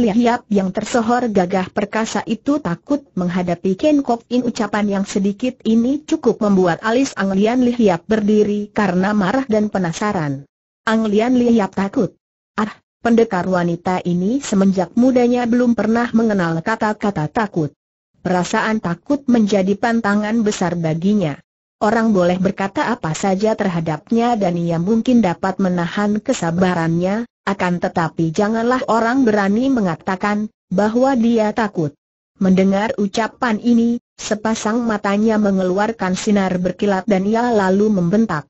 A: yang tersohor gagah perkasa itu takut menghadapi Ken Kok In ucapan yang sedikit ini cukup membuat alis Ang Lian berdiri karena marah dan penasaran. Ang Lian takut. Ah, pendekar wanita ini semenjak mudanya belum pernah mengenal kata-kata takut. Perasaan takut menjadi pantangan besar baginya. Orang boleh berkata apa saja terhadapnya dan ia mungkin dapat menahan kesabarannya, akan tetapi janganlah orang berani mengatakan bahwa dia takut. Mendengar ucapan ini, sepasang matanya mengeluarkan sinar berkilat dan ia lalu membentak.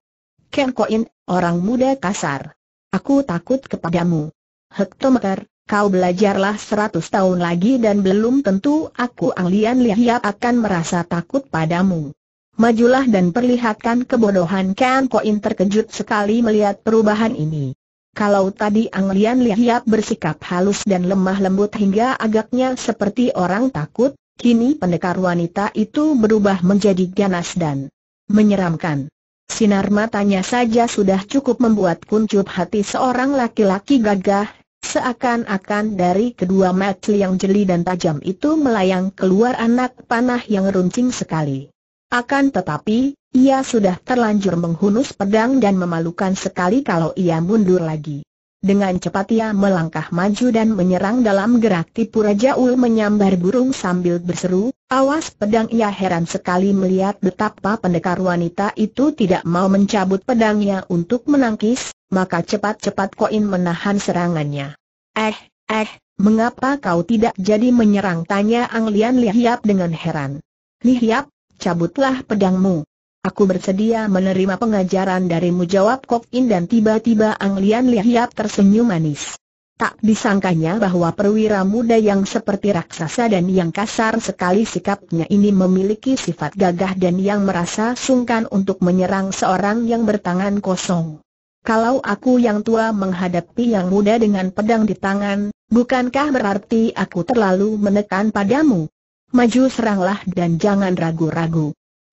A: Ken Koin, orang muda kasar. Aku takut kepadamu. Hektometer, kau belajarlah seratus tahun lagi dan belum tentu aku Anglian Lihia akan merasa takut padamu. Majulah dan perlihatkan kebodohan Ken Koin terkejut sekali melihat perubahan ini. Kalau tadi Ang Lian Lihiap bersikap halus dan lemah lembut hingga agaknya seperti orang takut, kini pendekar wanita itu berubah menjadi ganas dan menyeramkan. Sinar matanya saja sudah cukup membuat kuncup hati seorang laki-laki gagah, seakan-akan dari kedua mata yang jeli dan tajam itu melayang keluar anak panah yang runcing sekali. Akan tetapi, ia sudah terlanjur menghunus pedang dan memalukan sekali kalau ia mundur lagi. Dengan cepat ia melangkah maju dan menyerang dalam gerak tipu Raja Ul menyambar burung sambil berseru, awas pedang ia heran sekali melihat betapa pendekar wanita itu tidak mau mencabut pedangnya untuk menangkis, maka cepat-cepat koin menahan serangannya. Eh, eh, mengapa kau tidak jadi menyerang tanya Ang Lian Lihiap dengan heran. Lihiap, cabutlah pedangmu. Aku bersedia menerima pengajaran darimu jawab Kok In dan tiba-tiba Ang Lian tersenyum manis. Tak disangkanya bahwa perwira muda yang seperti raksasa dan yang kasar sekali sikapnya ini memiliki sifat gagah dan yang merasa sungkan untuk menyerang seorang yang bertangan kosong. Kalau aku yang tua menghadapi yang muda dengan pedang di tangan, bukankah berarti aku terlalu menekan padamu? maju seranglah dan jangan ragu-ragu.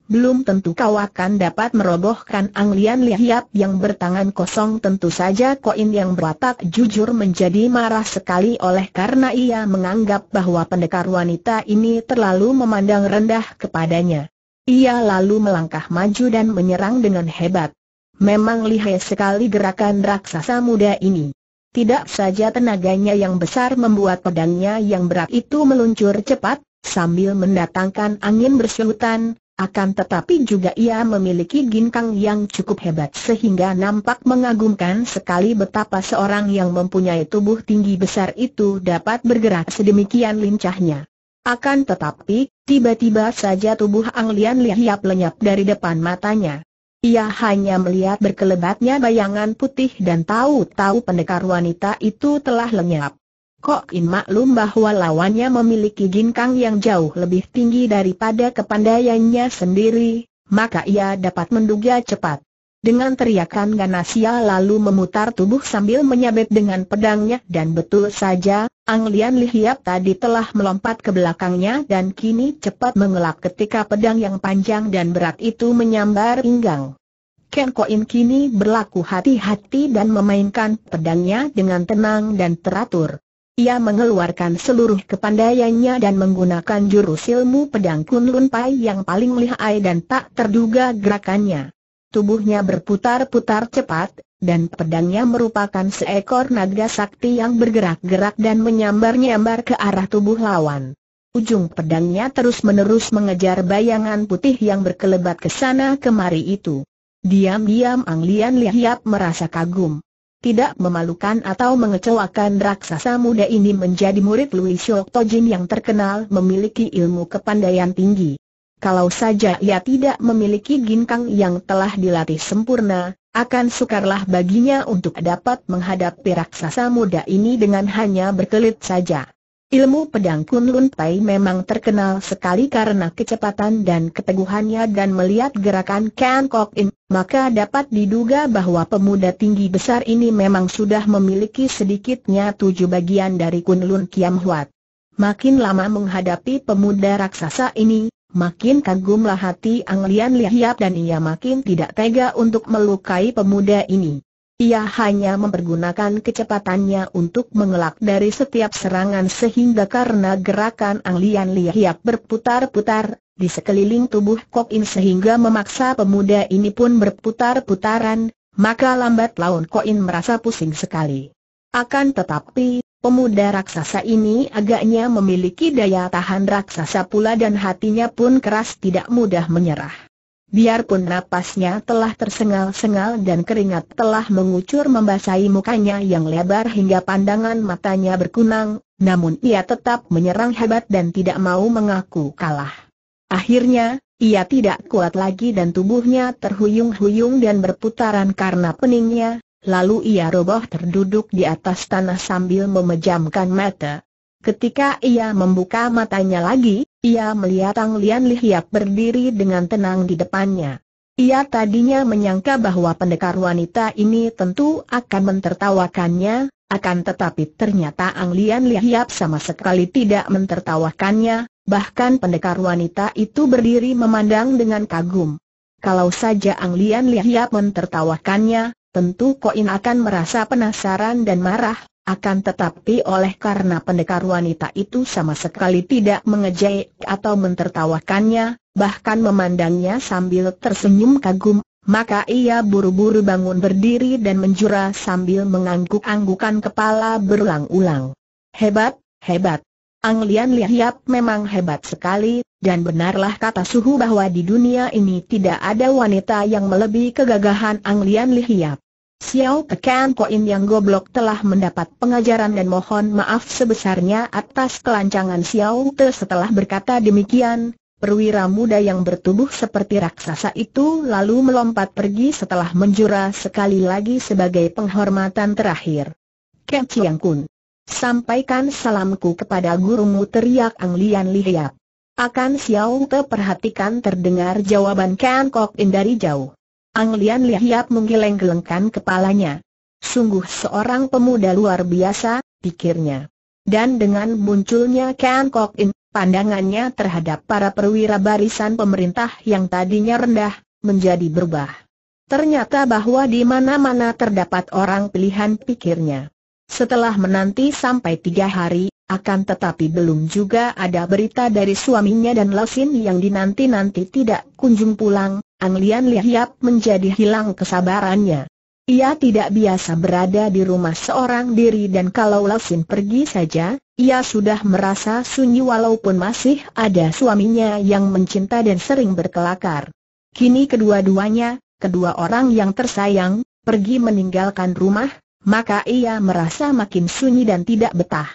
A: Belum tentu kau akan dapat merobohkan anglian lihiap yang bertangan kosong tentu saja koin yang berwatak jujur menjadi marah sekali oleh karena ia menganggap bahwa pendekar wanita ini terlalu memandang rendah kepadanya. Ia lalu melangkah maju dan menyerang dengan hebat. Memang lihai sekali gerakan raksasa muda ini. Tidak saja tenaganya yang besar membuat pedangnya yang berat itu meluncur cepat, sambil mendatangkan angin bersyutan, akan tetapi juga ia memiliki ginkang yang cukup hebat sehingga nampak mengagumkan sekali betapa seorang yang mempunyai tubuh tinggi besar itu dapat bergerak sedemikian lincahnya. Akan tetapi, tiba-tiba saja tubuh Ang Lian Lihiap lenyap dari depan matanya. Ia hanya melihat berkelebatnya bayangan putih dan tahu-tahu pendekar wanita itu telah lenyap. Kok In maklum bahwa lawannya memiliki ginkang yang jauh lebih tinggi daripada kepandaiannya sendiri, maka ia dapat menduga cepat. Dengan teriakan Ganasia lalu memutar tubuh sambil menyabet dengan pedangnya dan betul saja, Ang Lian Lihiap tadi telah melompat ke belakangnya dan kini cepat mengelak ketika pedang yang panjang dan berat itu menyambar pinggang. Ken Koin kini berlaku hati-hati dan memainkan pedangnya dengan tenang dan teratur. Ia mengeluarkan seluruh kepandaiannya dan menggunakan jurus ilmu pedang Kunlun Pai yang paling lihai dan tak terduga gerakannya. Tubuhnya berputar-putar cepat, dan pedangnya merupakan seekor naga sakti yang bergerak-gerak dan menyambar-nyambar ke arah tubuh lawan. Ujung pedangnya terus-menerus mengejar bayangan putih yang berkelebat ke sana kemari itu. Diam-diam Ang Lian merasa kagum tidak memalukan atau mengecewakan raksasa muda ini menjadi murid Louis Shok Tojin yang terkenal memiliki ilmu kepandaian tinggi. Kalau saja ia tidak memiliki ginkang yang telah dilatih sempurna, akan sukarlah baginya untuk dapat menghadapi raksasa muda ini dengan hanya berkelit saja. Ilmu pedang Kunlun Pai memang terkenal sekali karena kecepatan dan keteguhannya dan melihat gerakan Ken Kok In, maka dapat diduga bahwa pemuda tinggi besar ini memang sudah memiliki sedikitnya tujuh bagian dari Kunlun Kiam Huat. Makin lama menghadapi pemuda raksasa ini, makin kagumlah hati Anglian Lihiap dan ia makin tidak tega untuk melukai pemuda ini. Ia hanya mempergunakan kecepatannya untuk mengelak dari setiap serangan sehingga karena gerakan anglian lihiap berputar-putar, di sekeliling tubuh Kok In sehingga memaksa pemuda ini pun berputar-putaran, maka lambat laun Kok In merasa pusing sekali. Akan tetapi, Pemuda raksasa ini agaknya memiliki daya tahan raksasa pula dan hatinya pun keras tidak mudah menyerah. Biarpun napasnya telah tersengal-sengal dan keringat telah mengucur membasahi mukanya yang lebar hingga pandangan matanya berkunang, namun ia tetap menyerang hebat dan tidak mau mengaku kalah. Akhirnya, ia tidak kuat lagi dan tubuhnya terhuyung-huyung dan berputaran karena peningnya, lalu ia roboh terduduk di atas tanah sambil memejamkan mata. Ketika ia membuka matanya lagi, ia melihat Tang Lian Lihiap berdiri dengan tenang di depannya. Ia tadinya menyangka bahwa pendekar wanita ini tentu akan mentertawakannya, akan tetapi ternyata Ang Lian Lihiap sama sekali tidak mentertawakannya, bahkan pendekar wanita itu berdiri memandang dengan kagum. Kalau saja Ang Lian Lihiap mentertawakannya, tentu Koin akan merasa penasaran dan marah, akan tetapi oleh karena pendekar wanita itu sama sekali tidak mengejek atau mentertawakannya, bahkan memandangnya sambil tersenyum kagum, maka ia buru-buru bangun berdiri dan menjura sambil mengangguk-anggukan kepala berulang-ulang. Hebat, hebat. Ang Lian memang hebat sekali, dan benarlah kata suhu bahwa di dunia ini tidak ada wanita yang melebihi kegagahan Ang Lian Xiao Pekan koin yang goblok telah mendapat pengajaran dan mohon maaf sebesarnya atas kelancangan Xiao Te setelah berkata demikian, perwira muda yang bertubuh seperti raksasa itu lalu melompat pergi setelah menjura sekali lagi sebagai penghormatan terakhir. Kem Chiang Kun. Sampaikan salamku kepada gurumu teriak Ang Lian Lihiap. Akan Xiao Te perhatikan terdengar jawaban Kan Kok In dari jauh. Ang Lian Lihiap menggeleng-gelengkan kepalanya. Sungguh seorang pemuda luar biasa, pikirnya. Dan dengan munculnya Kan Kok In, pandangannya terhadap para perwira barisan pemerintah yang tadinya rendah, menjadi berubah. Ternyata bahwa di mana-mana terdapat orang pilihan pikirnya. Setelah menanti sampai tiga hari, akan tetapi belum juga ada berita dari suaminya dan Losin yang dinanti-nanti tidak kunjung pulang, Ang Lian menjadi hilang kesabarannya. Ia tidak biasa berada di rumah seorang diri dan kalau Lasin pergi saja, ia sudah merasa sunyi walaupun masih ada suaminya yang mencinta dan sering berkelakar. Kini kedua-duanya, kedua orang yang tersayang, pergi meninggalkan rumah, maka ia merasa makin sunyi dan tidak betah.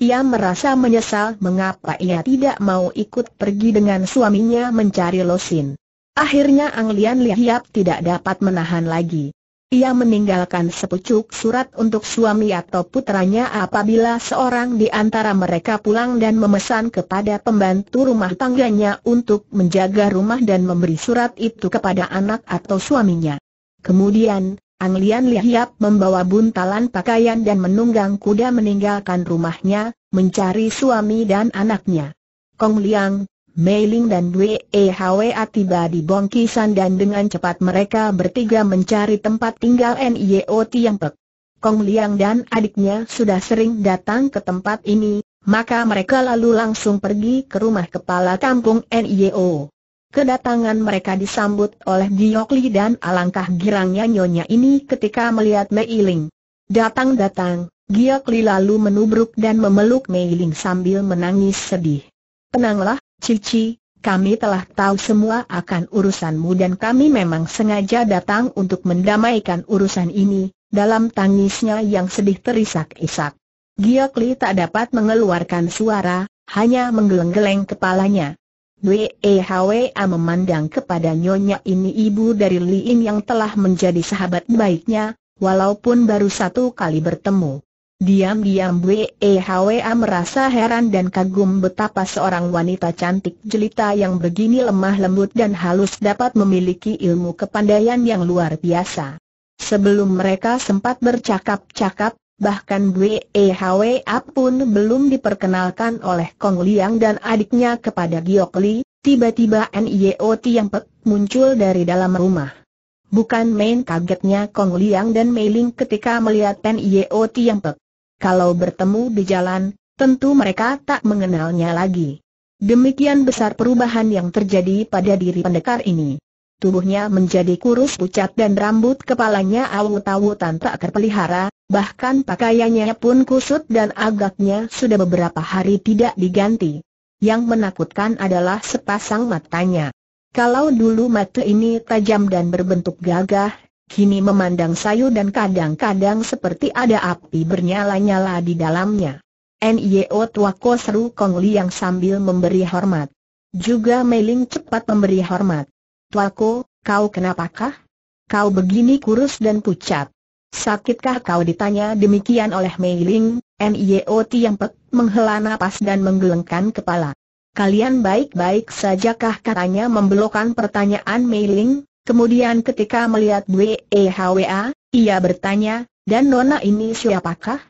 A: Ia merasa menyesal mengapa ia tidak mau ikut pergi dengan suaminya mencari Losin. Akhirnya Ang Lian Lihiap tidak dapat menahan lagi. Ia meninggalkan sepucuk surat untuk suami atau putranya apabila seorang di antara mereka pulang dan memesan kepada pembantu rumah tangganya untuk menjaga rumah dan memberi surat itu kepada anak atau suaminya. Kemudian Ang Lian Lihiap membawa buntalan pakaian dan menunggang kuda meninggalkan rumahnya, mencari suami dan anaknya. Kong Liang, Mei Ling dan Dwe Hwa tiba di bongkisan dan dengan cepat mereka bertiga mencari tempat tinggal Nio Pek. Kong Liang dan adiknya sudah sering datang ke tempat ini, maka mereka lalu langsung pergi ke rumah kepala kampung Nio. Kedatangan mereka disambut oleh Giok Li dan alangkah girangnya nyonya ini ketika melihat Mei Ling. Datang-datang, Giok Li lalu menubruk dan memeluk Mei Ling sambil menangis sedih. Tenanglah, Cici, kami telah tahu semua akan urusanmu dan kami memang sengaja datang untuk mendamaikan urusan ini, dalam tangisnya yang sedih terisak-isak. Giok tak dapat mengeluarkan suara, hanya menggeleng-geleng kepalanya. Wehwa memandang kepada nyonya ini ibu dari Li yang telah menjadi sahabat baiknya, walaupun baru satu kali bertemu. Diam-diam Hwa merasa heran dan kagum betapa seorang wanita cantik jelita yang begini lemah lembut dan halus dapat memiliki ilmu kepandaian yang luar biasa. Sebelum mereka sempat bercakap-cakap, bahkan Hwa pun belum diperkenalkan oleh Kong Liang dan adiknya kepada Giok Li, tiba-tiba Nio yang Pek muncul dari dalam rumah. Bukan main kagetnya Kong Liang dan Mei Ling ketika melihat Nio Tiang Pek kalau bertemu di jalan, tentu mereka tak mengenalnya lagi. Demikian besar perubahan yang terjadi pada diri pendekar ini. Tubuhnya menjadi kurus pucat dan rambut kepalanya awut-awutan tak terpelihara, bahkan pakaiannya pun kusut dan agaknya sudah beberapa hari tidak diganti. Yang menakutkan adalah sepasang matanya. Kalau dulu mata ini tajam dan berbentuk gagah, kini memandang sayu dan kadang-kadang seperti ada api bernyala-nyala di dalamnya. Nio Tuako seru Kong Liang sambil memberi hormat. Juga Meiling cepat memberi hormat. Tuako, kau kenapakah? Kau begini kurus dan pucat. Sakitkah kau ditanya demikian oleh Meiling? Nio pek menghela nafas dan menggelengkan kepala. Kalian baik-baik sajakah katanya membelokkan pertanyaan Meiling? Kemudian ketika melihat WEHWA, ia bertanya, dan nona ini siapakah?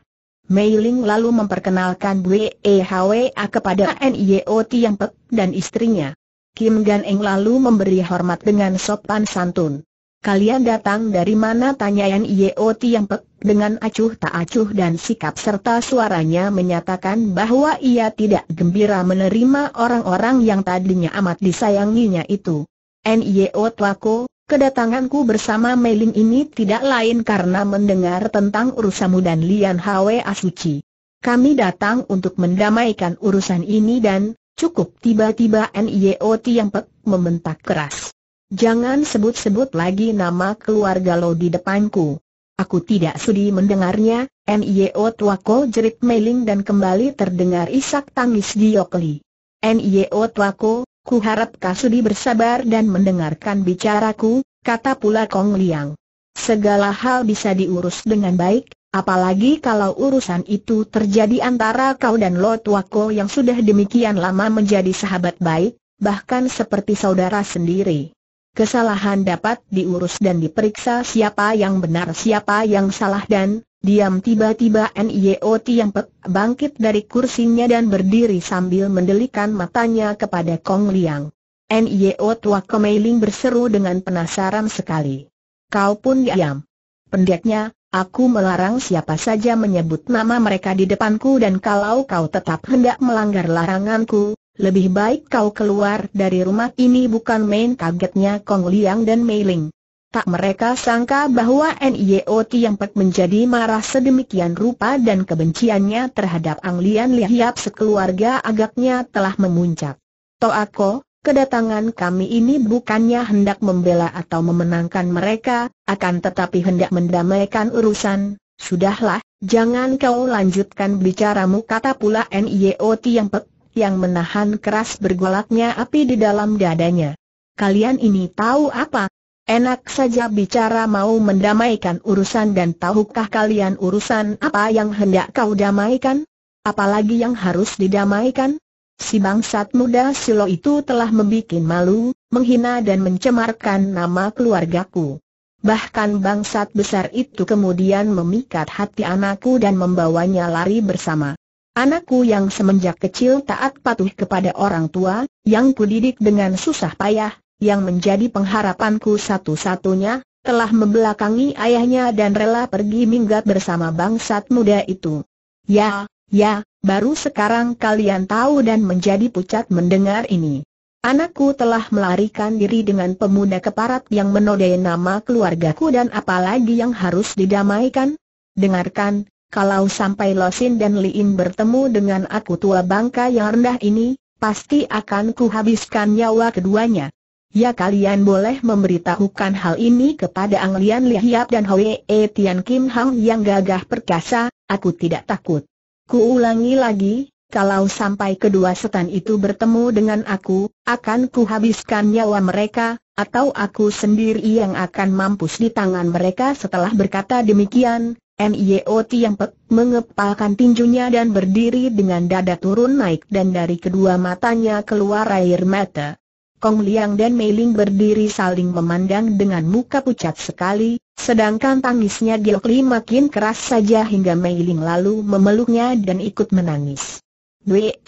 A: Mei Ling lalu memperkenalkan WEHWA kepada NIOT yang pek dan istrinya. Kim Gan Eng lalu memberi hormat dengan sopan santun. Kalian datang dari mana tanya NIOT yang pek dengan acuh tak acuh dan sikap serta suaranya menyatakan bahwa ia tidak gembira menerima orang-orang yang tadinya amat disayanginya itu. NIO Tuako, kedatanganku bersama Meiling ini tidak lain karena mendengar tentang urusanmu dan Lian Hwe Asuci. Kami datang untuk mendamaikan urusan ini dan, cukup tiba-tiba NIO Tiang Pek membentak keras. Jangan sebut-sebut lagi nama keluarga lo di depanku. Aku tidak sudi mendengarnya, NIO Tuako jerit meling dan kembali terdengar isak tangis diokli. NIO Tuako, Ku harap Kasudi bersabar dan mendengarkan bicaraku, kata pula Kong Liang. Segala hal bisa diurus dengan baik, apalagi kalau urusan itu terjadi antara kau dan Lo Tuako yang sudah demikian lama menjadi sahabat baik, bahkan seperti saudara sendiri. Kesalahan dapat diurus dan diperiksa siapa yang benar siapa yang salah dan, Diam tiba-tiba Nio Tiampek bangkit dari kursinya dan berdiri sambil mendelikan matanya kepada Kong Liang. Nio Tua Kemeling berseru dengan penasaran sekali. Kau pun diam. Pendeknya, aku melarang siapa saja menyebut nama mereka di depanku dan kalau kau tetap hendak melanggar laranganku, lebih baik kau keluar dari rumah ini bukan main kagetnya Kong Liang dan Mei Ling. Tak mereka sangka bahwa NIOT yang pek menjadi marah sedemikian rupa dan kebenciannya terhadap Ang Lian Lihiap sekeluarga agaknya telah memuncak. Toako, kedatangan kami ini bukannya hendak membela atau memenangkan mereka, akan tetapi hendak mendamaikan urusan. Sudahlah, jangan kau lanjutkan bicaramu kata pula NIOT yang pek, yang menahan keras bergolaknya api di dalam dadanya. Kalian ini tahu apa? Enak saja bicara mau mendamaikan urusan dan tahukah kalian urusan apa yang hendak kau damaikan? Apalagi yang harus didamaikan? Si bangsat muda Silo itu telah membuat malu, menghina dan mencemarkan nama keluargaku. Bahkan bangsat besar itu kemudian memikat hati anakku dan membawanya lari bersama. Anakku yang semenjak kecil taat patuh kepada orang tua, yang kudidik dengan susah payah, yang menjadi pengharapanku satu-satunya, telah membelakangi ayahnya dan rela pergi minggat bersama bangsat muda itu. Ya, ya, baru sekarang kalian tahu dan menjadi pucat mendengar ini. Anakku telah melarikan diri dengan pemuda keparat yang menodai nama keluargaku dan apalagi yang harus didamaikan? Dengarkan, kalau sampai Losin dan Liin bertemu dengan aku tua bangka yang rendah ini, pasti akan kuhabiskan nyawa keduanya. Ya kalian boleh memberitahukan hal ini kepada Ang Lian Lihiap dan Hwee Tian Kim Hang yang gagah perkasa, aku tidak takut. Kuulangi lagi, kalau sampai kedua setan itu bertemu dengan aku, akan kuhabiskan nyawa mereka, atau aku sendiri yang akan mampus di tangan mereka setelah berkata demikian, MIOT yang pek mengepalkan tinjunya dan berdiri dengan dada turun naik dan dari kedua matanya keluar air mata. Kong Liang dan Mei Ling berdiri saling memandang dengan muka pucat sekali, sedangkan tangisnya Giok Li makin keras saja hingga Mei Ling lalu memeluknya dan ikut menangis. Wehwa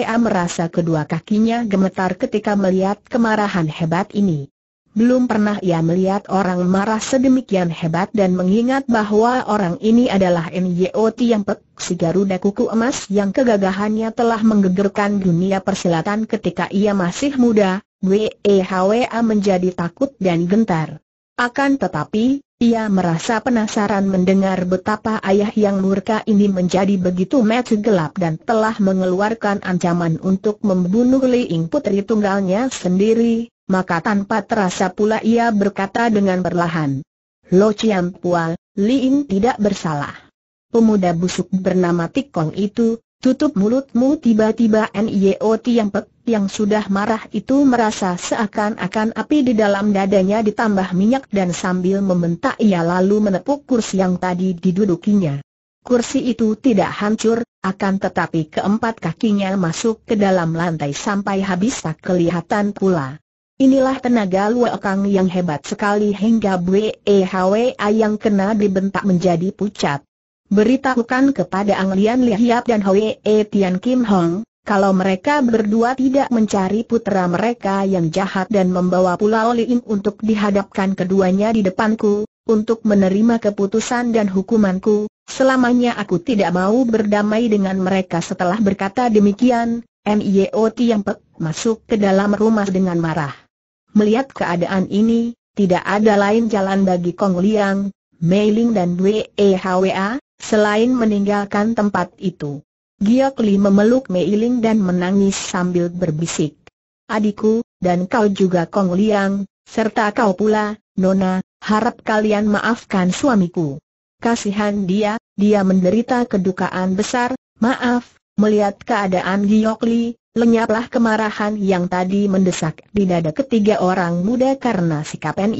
A: Hwa merasa kedua kakinya gemetar ketika melihat kemarahan hebat ini. Belum pernah ia melihat orang marah sedemikian hebat dan mengingat bahwa orang ini adalah NYOT yang pek, si Garuda Kuku Emas yang kegagahannya telah menggegerkan dunia persilatan ketika ia masih muda, WEHWA menjadi takut dan gentar. Akan tetapi, ia merasa penasaran mendengar betapa ayah yang murka ini menjadi begitu mati gelap dan telah mengeluarkan ancaman untuk membunuh Li Liing putri tunggalnya sendiri, maka tanpa terasa pula ia berkata dengan perlahan. Lo Chiang Pua, Liing tidak bersalah. Pemuda busuk bernama Tikong itu, Tutup mulutmu tiba-tiba N.I.O.T. yang pek, yang sudah marah itu merasa seakan-akan api di dalam dadanya ditambah minyak dan sambil membentak ia lalu menepuk kursi yang tadi didudukinya. Kursi itu tidak hancur, akan tetapi keempat kakinya masuk ke dalam lantai sampai habis tak kelihatan pula. Inilah tenaga kang yang hebat sekali hingga BEHWA yang kena dibentak menjadi pucat. Beritahukan kepada Ang Lian Lihiap dan Hwe E Tian Kim Hong, kalau mereka berdua tidak mencari putera mereka yang jahat dan membawa Pulau Liing untuk dihadapkan keduanya di depanku, untuk menerima keputusan dan hukumanku, selamanya aku tidak mau berdamai dengan mereka setelah berkata demikian, MIOT yang pek masuk ke dalam rumah dengan marah. Melihat keadaan ini, tidak ada lain jalan bagi Kong Liang, Mei Ling dan Wei e Hwa selain meninggalkan tempat itu. Giok Li memeluk Mei Ling dan menangis sambil berbisik. Adikku, dan kau juga Kong Liang, serta kau pula, Nona, harap kalian maafkan suamiku. Kasihan dia, dia menderita kedukaan besar, maaf, melihat keadaan Giok Li, lenyaplah kemarahan yang tadi mendesak di dada ketiga orang muda karena sikap yang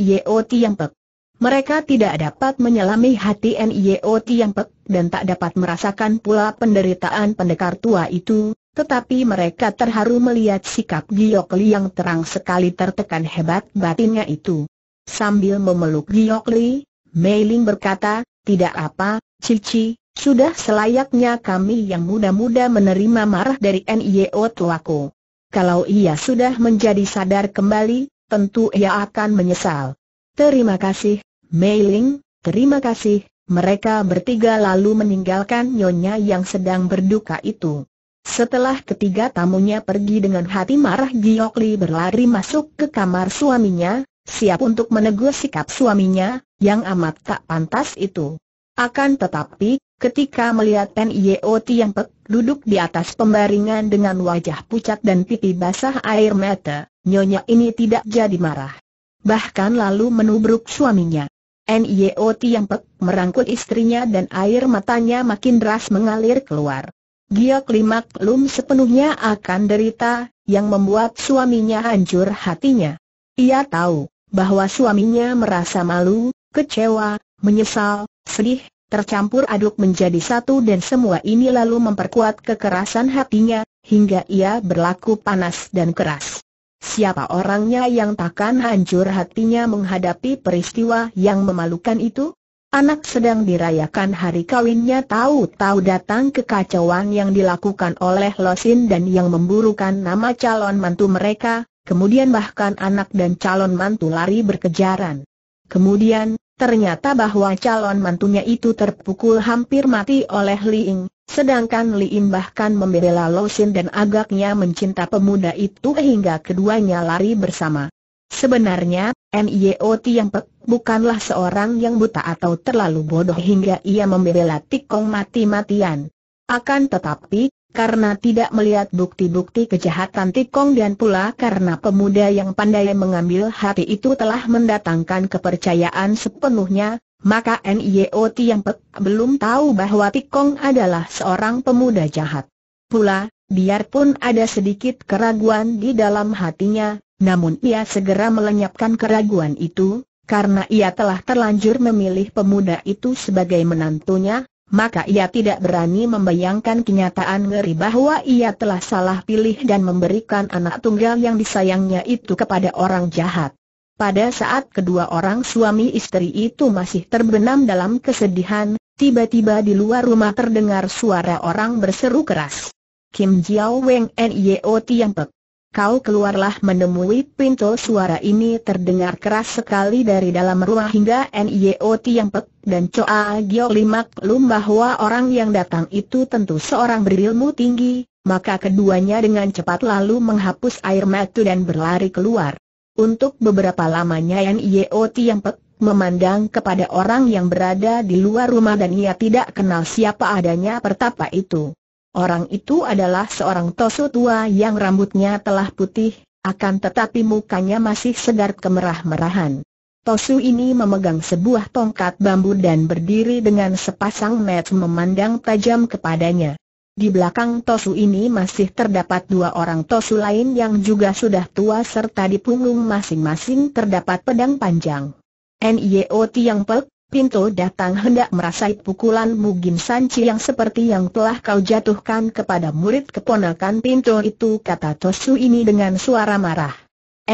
A: pek. Mereka tidak dapat menyelami hati NIO Tiampek dan tak dapat merasakan pula penderitaan pendekar tua itu, tetapi mereka terharu melihat sikap Giyok Li yang terang sekali tertekan hebat batinnya itu. Sambil memeluk Giyok Li, Mei Ling berkata, tidak apa, Cici, sudah selayaknya kami yang muda-muda menerima marah dari NIO tuaku. Kalau ia sudah menjadi sadar kembali, tentu ia akan menyesal. Terima kasih, Mei Ling, terima kasih, mereka bertiga lalu meninggalkan Nyonya yang sedang berduka itu. Setelah ketiga tamunya pergi dengan hati marah Giok Li berlari masuk ke kamar suaminya, siap untuk menegur sikap suaminya, yang amat tak pantas itu. Akan tetapi, ketika melihat Pen Yeo Tiang Pek duduk di atas pembaringan dengan wajah pucat dan pipi basah air mata, nyonya ini tidak jadi marah. Bahkan lalu menubruk suaminya. NIO tiangpek merangkul istrinya dan air matanya makin deras mengalir keluar. Gia klimak Lum sepenuhnya akan derita, yang membuat suaminya hancur hatinya. Ia tahu, bahwa suaminya merasa malu, kecewa, menyesal, sedih, tercampur aduk menjadi satu dan semua ini lalu memperkuat kekerasan hatinya, hingga ia berlaku panas dan keras. Siapa orangnya yang takkan hancur hatinya menghadapi peristiwa yang memalukan itu? Anak sedang dirayakan hari kawinnya tahu-tahu datang kekacauan yang dilakukan oleh Losin dan yang memburukan nama calon mantu mereka, kemudian bahkan anak dan calon mantu lari berkejaran. Kemudian, Ternyata bahwa calon mantunya itu terpukul hampir mati oleh Liing, sedangkan Liing bahkan membela Lo Sin dan agaknya mencinta pemuda itu hingga keduanya lari bersama. Sebenarnya, Nio Tiang Pek bukanlah seorang yang buta atau terlalu bodoh hingga ia membela Tikong mati-matian. Akan tetapi, karena tidak melihat bukti-bukti kejahatan Tikong dan pula karena pemuda yang pandai mengambil hati itu telah mendatangkan kepercayaan sepenuhnya, maka NIO Tiang pek belum tahu bahwa Tikong adalah seorang pemuda jahat. Pula, biarpun ada sedikit keraguan di dalam hatinya, namun ia segera melenyapkan keraguan itu, karena ia telah terlanjur memilih pemuda itu sebagai menantunya, maka ia tidak berani membayangkan kenyataan ngeri bahwa ia telah salah pilih dan memberikan anak tunggal yang disayangnya itu kepada orang jahat. Pada saat kedua orang suami istri itu masih terbenam dalam kesedihan, tiba-tiba di luar rumah terdengar suara orang berseru keras. Kim Jiao Weng Nio Tiang Pek. Kau keluarlah menemui pintu suara ini terdengar keras sekali dari dalam ruang hingga Nio Tiang dan Choa Gio Limak Lum bahwa orang yang datang itu tentu seorang berilmu tinggi, maka keduanya dengan cepat lalu menghapus air mata dan berlari keluar. Untuk beberapa lamanya Nio Tiang memandang kepada orang yang berada di luar rumah dan ia tidak kenal siapa adanya pertapa itu. Orang itu adalah seorang tosu tua yang rambutnya telah putih, akan tetapi mukanya masih segar kemerah-merahan. Tosu ini memegang sebuah tongkat bambu dan berdiri dengan sepasang mata memandang tajam kepadanya. Di belakang Tosu ini masih terdapat dua orang Tosu lain yang juga sudah tua serta di punggung masing-masing terdapat pedang panjang. NIO e Tiang Pek, Pinto datang hendak merasai pukulan Mugim Sanci yang seperti yang telah kau jatuhkan kepada murid keponakan Pinto itu kata Tosu ini dengan suara marah.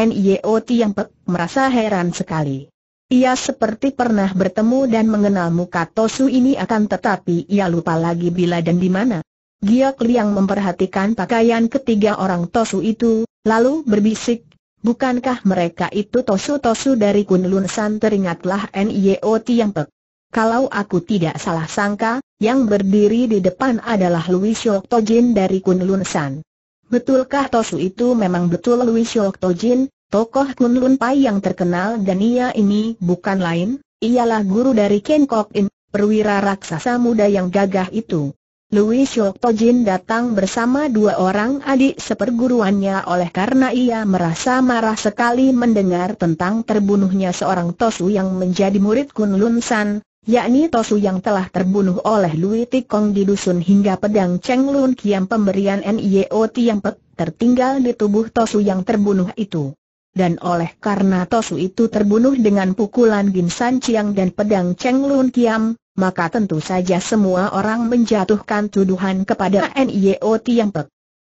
A: Nio Tiang Pek merasa heran sekali. Ia seperti pernah bertemu dan mengenal muka Tosu ini akan tetapi ia lupa lagi bila dan di mana. Giak Liang memperhatikan pakaian ketiga orang Tosu itu, lalu berbisik, Bukankah mereka itu tosu-tosu dari Kunlun San teringatlah Nio yang pek. Kalau aku tidak salah sangka, yang berdiri di depan adalah Louis Shok Tojin dari Kunlun San. Betulkah tosu itu memang betul Louis Shok Tojin, tokoh Kunlun Pai yang terkenal dan ia ini bukan lain, ialah guru dari Ken Kok In, perwira raksasa muda yang gagah itu. Louis Tojin datang bersama dua orang adik seperguruannya oleh karena ia merasa marah sekali mendengar tentang terbunuhnya seorang Tosu yang menjadi murid Kun Lun San, yakni Tosu yang telah terbunuh oleh Louis Tikong di dusun hingga pedang Cheng Lun Kiam pemberian NIO Tiang Pek tertinggal di tubuh Tosu yang terbunuh itu. Dan oleh karena Tosu itu terbunuh dengan pukulan Ginsan Chiang dan pedang Cheng Lun Kiam, maka tentu saja semua orang menjatuhkan tuduhan kepada NIO Tiang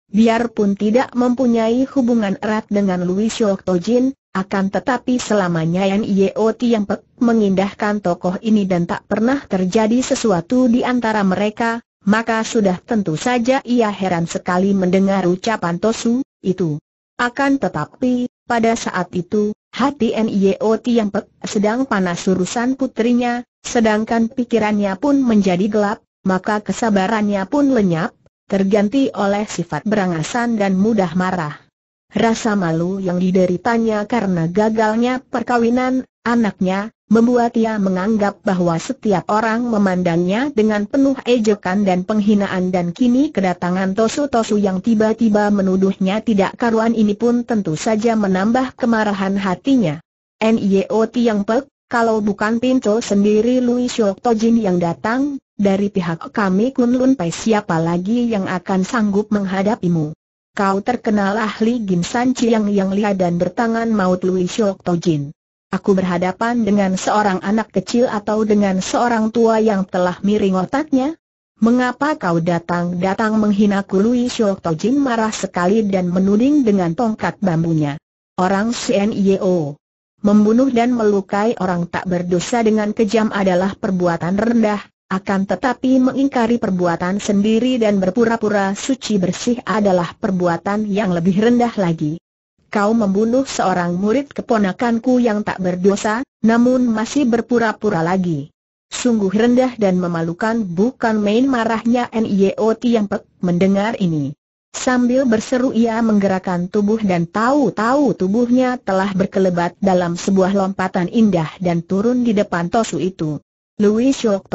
A: Biarpun tidak mempunyai hubungan erat dengan Louis Shock akan tetapi selamanya NIO Tiang mengindahkan tokoh ini dan tak pernah terjadi sesuatu di antara mereka, maka sudah tentu saja ia heran sekali mendengar ucapan Tosu, itu. Akan tetapi, pada saat itu, Hati Nio yang sedang panas urusan putrinya, sedangkan pikirannya pun menjadi gelap, maka kesabarannya pun lenyap, terganti oleh sifat berangasan dan mudah marah. Rasa malu yang dideritanya karena gagalnya perkawinan anaknya, membuat ia menganggap bahwa setiap orang memandangnya dengan penuh ejekan dan penghinaan dan kini kedatangan Tosu-Tosu yang tiba-tiba menuduhnya tidak karuan ini pun tentu saja menambah kemarahan hatinya. Nio yang pek, kalau bukan pintu sendiri Louis Tojin yang datang, dari pihak kami Kunlun Pai siapa lagi yang akan sanggup menghadapimu? Kau terkenal ahli gim San Chiang yang lihat dan bertangan maut Louis Tojin. Aku berhadapan dengan seorang anak kecil atau dengan seorang tua yang telah miring otaknya? Mengapa kau datang-datang menghinaku Lui Shou Jin marah sekali dan menuding dengan tongkat bambunya. Orang CNIO Membunuh dan melukai orang tak berdosa dengan kejam adalah perbuatan rendah, akan tetapi mengingkari perbuatan sendiri dan berpura-pura suci bersih adalah perbuatan yang lebih rendah lagi kau membunuh seorang murid keponakanku yang tak berdosa, namun masih berpura-pura lagi. Sungguh rendah dan memalukan bukan main marahnya N.I.O. yang mendengar ini. Sambil berseru ia menggerakkan tubuh dan tahu-tahu tubuhnya telah berkelebat dalam sebuah lompatan indah dan turun di depan Tosu itu. Louis Shock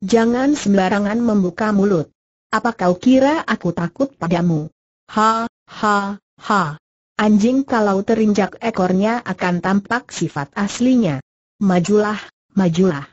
A: Jangan sembarangan membuka mulut. Apa kau kira aku takut padamu? Ha, ha, ha. Anjing kalau terinjak ekornya akan tampak sifat aslinya. Majulah, majulah.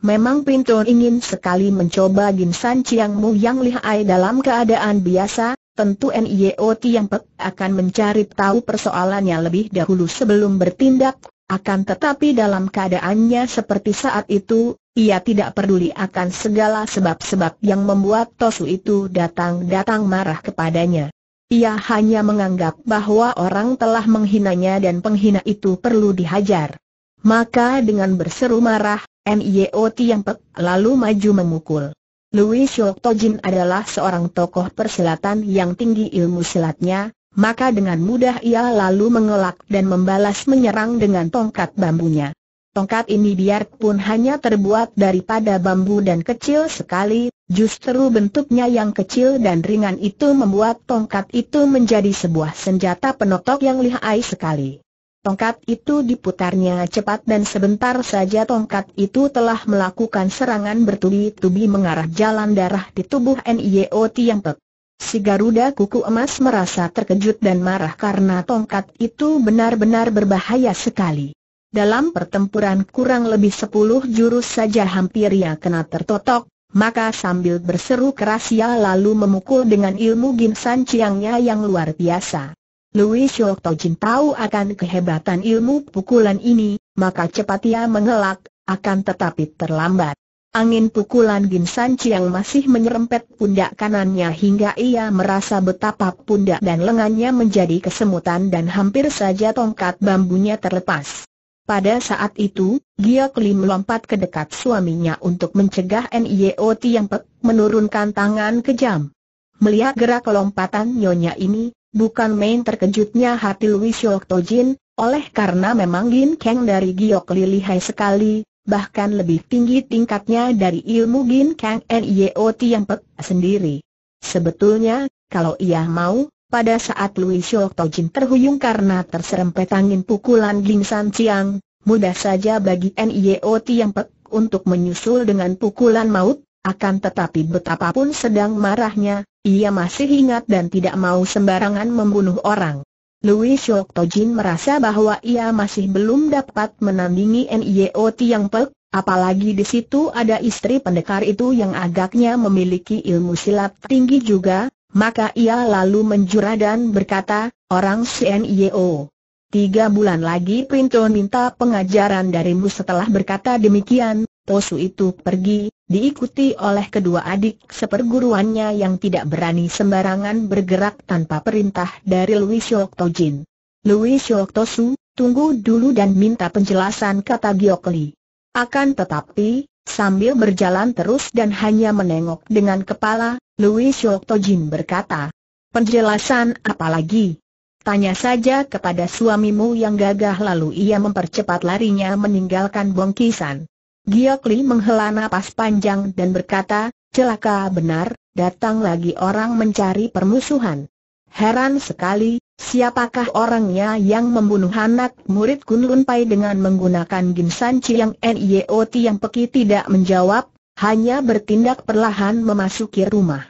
A: Memang Pinto ingin sekali mencoba Ginsan Chiang Mu yang lihai dalam keadaan biasa, tentu NIO Tiang Pek akan mencari tahu persoalannya lebih dahulu sebelum bertindak, akan tetapi dalam keadaannya seperti saat itu, ia tidak peduli akan segala sebab-sebab yang membuat Tosu itu datang-datang marah kepadanya. Ia hanya menganggap bahwa orang telah menghinanya dan penghina itu perlu dihajar. Maka dengan berseru marah, NIOT yang pek lalu maju memukul. Louis Shok Tojin adalah seorang tokoh persilatan yang tinggi ilmu silatnya, maka dengan mudah ia lalu mengelak dan membalas menyerang dengan tongkat bambunya. Tongkat ini biarpun hanya terbuat daripada bambu dan kecil sekali, Justru bentuknya yang kecil dan ringan itu membuat tongkat itu menjadi sebuah senjata penotok yang lihai sekali. Tongkat itu diputarnya cepat dan sebentar saja tongkat itu telah melakukan serangan bertubi-tubi mengarah jalan darah di tubuh NIO Tiangpek. Si Garuda Kuku Emas merasa terkejut dan marah karena tongkat itu benar-benar berbahaya sekali. Dalam pertempuran kurang lebih sepuluh jurus saja hampir ia kena tertotok, maka sambil berseru keras ia lalu memukul dengan ilmu ginsan ciangnya yang luar biasa. Louis Shok Tojin tahu akan kehebatan ilmu pukulan ini, maka cepat ia mengelak, akan tetapi terlambat. Angin pukulan ginsan Chiang masih menyerempet pundak kanannya hingga ia merasa betapa pundak dan lengannya menjadi kesemutan dan hampir saja tongkat bambunya terlepas. Pada saat itu, Gia Kelim melompat ke dekat suaminya untuk mencegah Nio Tiang Pek menurunkan tangan kejam. Melihat gerak lompatan nyonya ini, bukan main terkejutnya hati Louis Shock Tojin, oleh karena memang Gin Kang dari Giok Li lihai sekali, bahkan lebih tinggi tingkatnya dari ilmu Gin Kang Nio Tiang Pek sendiri. Sebetulnya, kalau ia mau, pada saat Luisio Shou Tojin terhuyung karena terserempet angin pukulan San Ciang, mudah saja bagi NIO Tiang Pek untuk menyusul dengan pukulan maut, akan tetapi betapapun sedang marahnya, ia masih ingat dan tidak mau sembarangan membunuh orang. Louis Shock Tojin merasa bahwa ia masih belum dapat menandingi NIO Tiang Pek, apalagi di situ ada istri pendekar itu yang agaknya memiliki ilmu silat tinggi juga, maka ia lalu menjura dan berkata, orang CNIO. Tiga bulan lagi Pinto minta pengajaran darimu setelah berkata demikian, Tosu itu pergi, diikuti oleh kedua adik seperguruannya yang tidak berani sembarangan bergerak tanpa perintah dari Louis Yok Tojin. Louis Yok Tosu, tunggu dulu dan minta penjelasan kata Giokli. Akan tetapi, Sambil berjalan terus dan hanya menengok dengan kepala, Louis Shotojin berkata, Penjelasan apa lagi? Tanya saja kepada suamimu yang gagah lalu ia mempercepat larinya meninggalkan bongkisan. Giokli menghela napas panjang dan berkata, celaka benar, datang lagi orang mencari permusuhan. Heran sekali, siapakah orangnya yang membunuh anak murid Kun Lun Pai dengan menggunakan Ginsan Chiang Nyeot yang peki tidak menjawab, hanya bertindak perlahan memasuki rumah.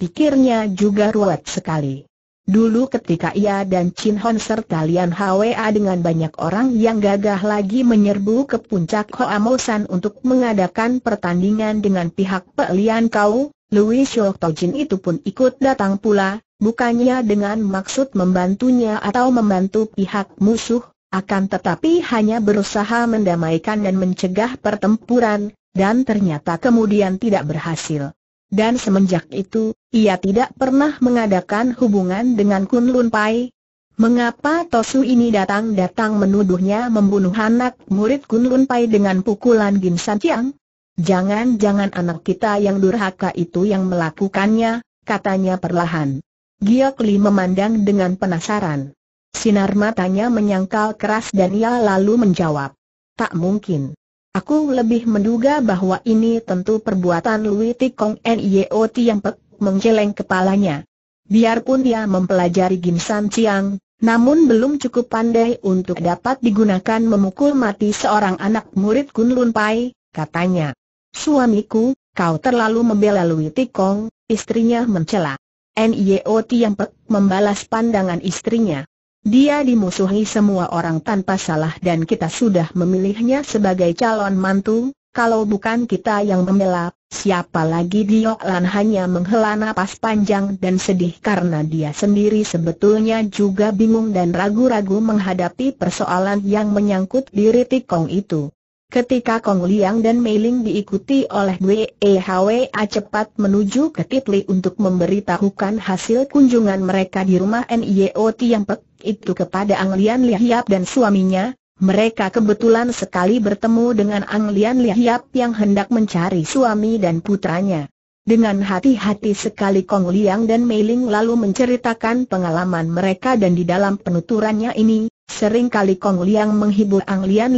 A: Pikirnya juga ruwet sekali. Dulu ketika ia dan Chin Hon serta Lian Hwa dengan banyak orang yang gagah lagi menyerbu ke puncak Hoa Mosan untuk mengadakan pertandingan dengan pihak Pe Lian Kau, Louis Jin itu pun ikut datang pula, bukannya dengan maksud membantunya atau membantu pihak musuh, akan tetapi hanya berusaha mendamaikan dan mencegah pertempuran, dan ternyata kemudian tidak berhasil. Dan semenjak itu, ia tidak pernah mengadakan hubungan dengan Kun Lun Pai. Mengapa Tosu ini datang-datang menuduhnya membunuh anak murid Kun Lun Pai dengan pukulan Gin San Chiang? Jangan-jangan anak kita yang durhaka itu yang melakukannya, katanya perlahan. Giok Li memandang dengan penasaran. Sinar matanya menyangkal keras dan ia lalu menjawab. Tak mungkin. Aku lebih menduga bahwa ini tentu perbuatan Lui Tikong N.Y.O.T. yang pek menggeleng kepalanya. Biarpun dia mempelajari San Chiang, namun belum cukup pandai untuk dapat digunakan memukul mati seorang anak murid Kun Lun Pai, katanya. Suamiku, kau terlalu membela Lui Tikong, istrinya mencela. Nio Tiang Pek membalas pandangan istrinya. Dia dimusuhi semua orang tanpa salah dan kita sudah memilihnya sebagai calon mantu, kalau bukan kita yang membela, siapa lagi Dio Lan hanya menghela napas panjang dan sedih karena dia sendiri sebetulnya juga bingung dan ragu-ragu menghadapi persoalan yang menyangkut diri Tikong itu. Ketika Kong Liang dan Mei Ling diikuti oleh WEHWA e cepat menuju ke Titli untuk memberitahukan hasil kunjungan mereka di rumah NIO Tiang Pek itu kepada Ang Lian dan suaminya, mereka kebetulan sekali bertemu dengan Ang Lian yang hendak mencari suami dan putranya. Dengan hati-hati sekali Kong Liang dan Mei Ling lalu menceritakan pengalaman mereka dan di dalam penuturannya ini, Seringkali Kong Liang menghibur Ang Lian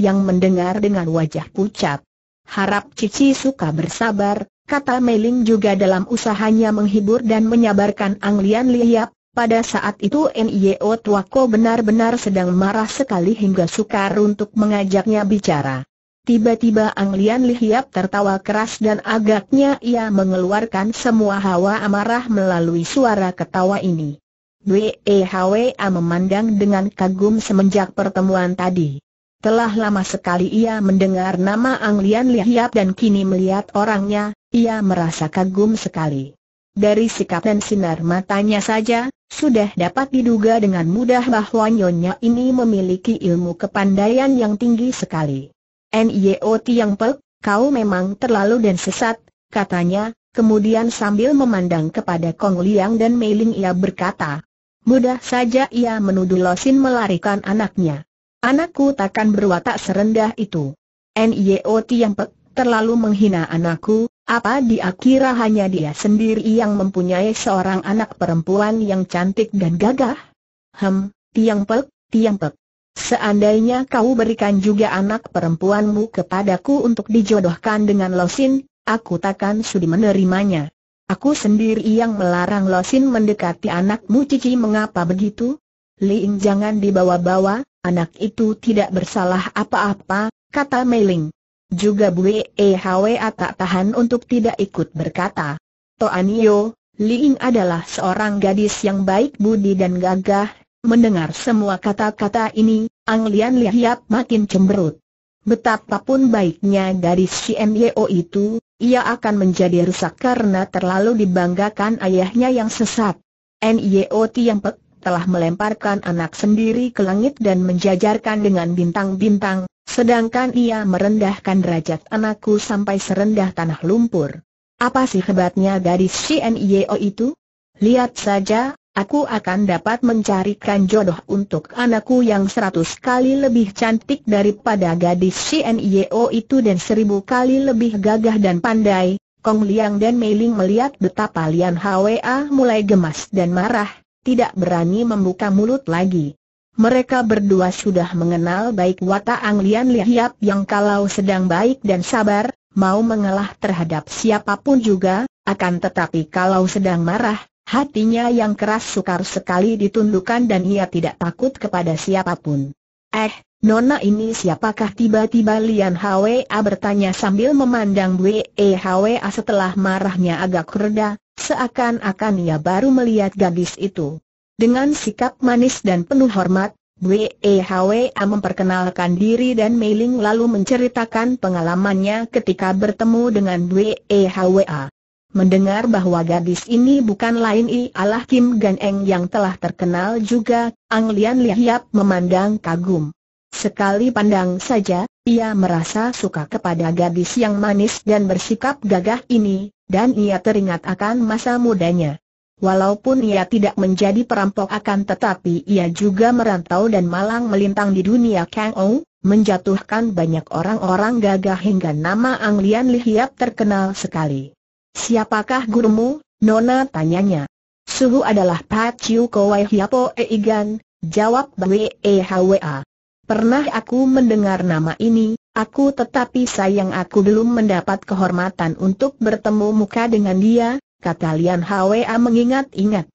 A: yang mendengar dengan wajah pucat. Harap Cici suka bersabar, kata Meiling juga dalam usahanya menghibur dan menyabarkan Ang Lian Pada saat itu Nio Tuako benar-benar sedang marah sekali hingga sukar untuk mengajaknya bicara. Tiba-tiba Ang Lian Lihiap tertawa keras dan agaknya ia mengeluarkan semua hawa amarah melalui suara ketawa ini. WEHWA memandang dengan kagum semenjak pertemuan tadi. Telah lama sekali ia mendengar nama Ang Lian Lihiap dan kini melihat orangnya, ia merasa kagum sekali. Dari sikap dan sinar matanya saja, sudah dapat diduga dengan mudah bahwa Nyonya ini memiliki ilmu kepandaian yang tinggi sekali. Neo Tiang Pek, kau memang terlalu dan sesat, katanya, kemudian sambil memandang kepada Kong Liang dan Mei Ling ia berkata, Mudah saja ia menuduh Losin melarikan anaknya. Anakku takkan berwatak serendah itu. Nio yang pek, terlalu menghina anakku, apa dia kira hanya dia sendiri yang mempunyai seorang anak perempuan yang cantik dan gagah? Hem, tiang pek, tiang pek. Seandainya kau berikan juga anak perempuanmu kepadaku untuk dijodohkan dengan Losin, aku takkan sudi menerimanya. Aku sendiri yang melarang Losin mendekati anakmu Cici mengapa begitu? Liing jangan dibawa-bawa, anak itu tidak bersalah apa-apa, kata Meiling. Juga Bue Hwa tak tahan untuk tidak ikut berkata. Toanio, Liing adalah seorang gadis yang baik budi dan gagah, mendengar semua kata-kata ini, Ang Lian Lihiap makin cemberut. Betapapun baiknya gadis CMYO itu, ia akan menjadi rusak karena terlalu dibanggakan ayahnya yang sesat. NIO Tiampek telah melemparkan anak sendiri ke langit dan menjajarkan dengan bintang-bintang, sedangkan ia merendahkan derajat anakku sampai serendah tanah lumpur. Apa sih hebatnya gadis CNEO itu? Lihat saja, aku akan dapat mencarikan jodoh untuk anakku yang seratus kali lebih cantik daripada gadis CNIO itu dan seribu kali lebih gagah dan pandai. Kong Liang dan Mei Ling melihat betapa Lian Hwa mulai gemas dan marah, tidak berani membuka mulut lagi. Mereka berdua sudah mengenal baik watak Ang Lian Lihiap yang kalau sedang baik dan sabar, mau mengalah terhadap siapapun juga, akan tetapi kalau sedang marah, Hatinya yang keras sukar sekali ditundukkan dan ia tidak takut kepada siapapun. Eh, Nona ini siapakah tiba-tiba Lian Hwa bertanya sambil memandang Wei Hwa setelah marahnya agak reda, seakan-akan ia baru melihat gadis itu. Dengan sikap manis dan penuh hormat, Wei Hwa memperkenalkan diri dan Mei lalu menceritakan pengalamannya ketika bertemu dengan Wei Hwa. Mendengar bahwa gadis ini bukan lain ialah Kim Gan Eng yang telah terkenal juga, Ang Lian Lihiap memandang kagum. Sekali pandang saja, ia merasa suka kepada gadis yang manis dan bersikap gagah ini, dan ia teringat akan masa mudanya. Walaupun ia tidak menjadi perampok akan tetapi ia juga merantau dan malang melintang di dunia Kang Ou, menjatuhkan banyak orang-orang gagah hingga nama Ang Lian Lihiap terkenal sekali. Siapakah gurumu, Nona tanyanya. Suhu adalah Pak Chiu Kowai Hiapo Eigan, jawab Bwe e Hwa. Pernah aku mendengar nama ini, aku tetapi sayang aku belum mendapat kehormatan untuk bertemu muka dengan dia, kata Lian Hwa mengingat-ingat.